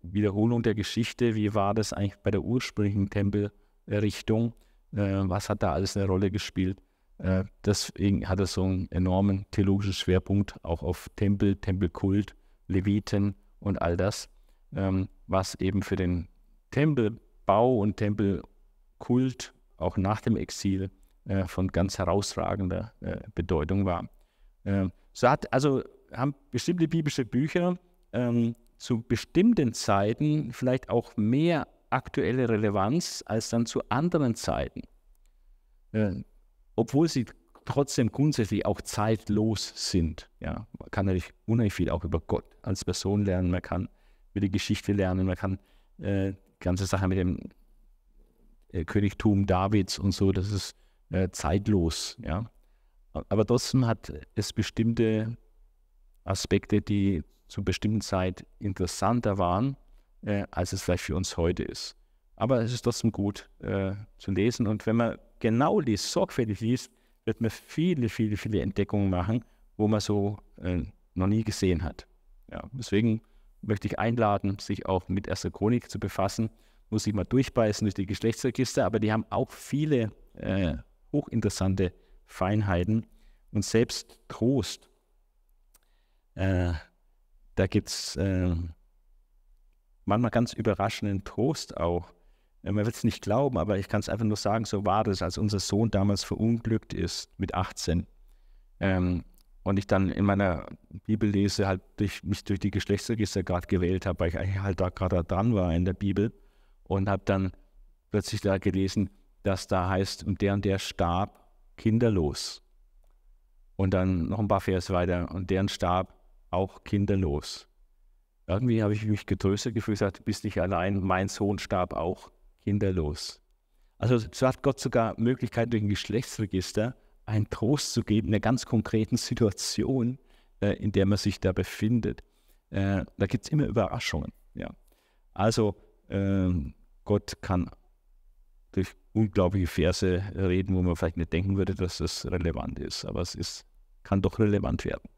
Wiederholung der Geschichte, wie war das eigentlich bei der ursprünglichen Tempelrichtung, äh, was hat da alles eine Rolle gespielt? Äh, deswegen hat es so einen enormen theologischen Schwerpunkt auch auf Tempel, Tempelkult, Leviten und all das, ähm, was eben für den Tempelbau und Tempelkult auch nach dem Exil äh, von ganz herausragender äh, Bedeutung war. Ähm, so hat also haben bestimmte biblische Bücher ähm, zu bestimmten Zeiten vielleicht auch mehr aktuelle Relevanz als dann zu anderen Zeiten. Äh, obwohl sie trotzdem grundsätzlich auch zeitlos sind. Ja, man kann natürlich unheimlich viel auch über Gott als Person lernen, man kann über die Geschichte lernen, man kann äh, die ganze Sache mit dem äh, Königtum Davids und so, das ist äh, zeitlos. Ja. Aber trotzdem hat es bestimmte Aspekte, die zu bestimmten Zeit interessanter waren, äh, als es vielleicht für uns heute ist. Aber es ist trotzdem gut äh, zu lesen und wenn man genau liest, sorgfältig liest, wird man viele, viele, viele Entdeckungen machen, wo man so äh, noch nie gesehen hat. Ja, deswegen möchte ich einladen, sich auch mit erster Chronik zu befassen. Muss ich mal durchbeißen durch die Geschlechtsregister, aber die haben auch viele äh, hochinteressante Feinheiten und selbst Trost. Äh, da gibt es äh, manchmal ganz überraschenden Trost auch. Man wird es nicht glauben, aber ich kann es einfach nur sagen, so war das, als unser Sohn damals verunglückt ist mit 18. Ähm, und ich dann in meiner Bibellese halt durch, mich durch die Geschlechtsregister gerade gewählt habe, weil ich eigentlich halt da gerade dran war in der Bibel und habe dann plötzlich da gelesen, dass da heißt, und der und der starb kinderlos. Und dann noch ein paar Vers weiter, und deren starb auch kinderlos. Irgendwie habe ich mich getröstet gefühlt, gesagt, bist nicht allein, mein Sohn starb auch kinderlos. Also so hat Gott sogar Möglichkeit, durch ein Geschlechtsregister einen Trost zu geben, in einer ganz konkreten Situation, äh, in der man sich da befindet. Äh, da gibt es immer Überraschungen. Ja. Also ähm, Gott kann durch unglaubliche Verse reden, wo man vielleicht nicht denken würde, dass das relevant ist, aber es ist, kann doch relevant werden.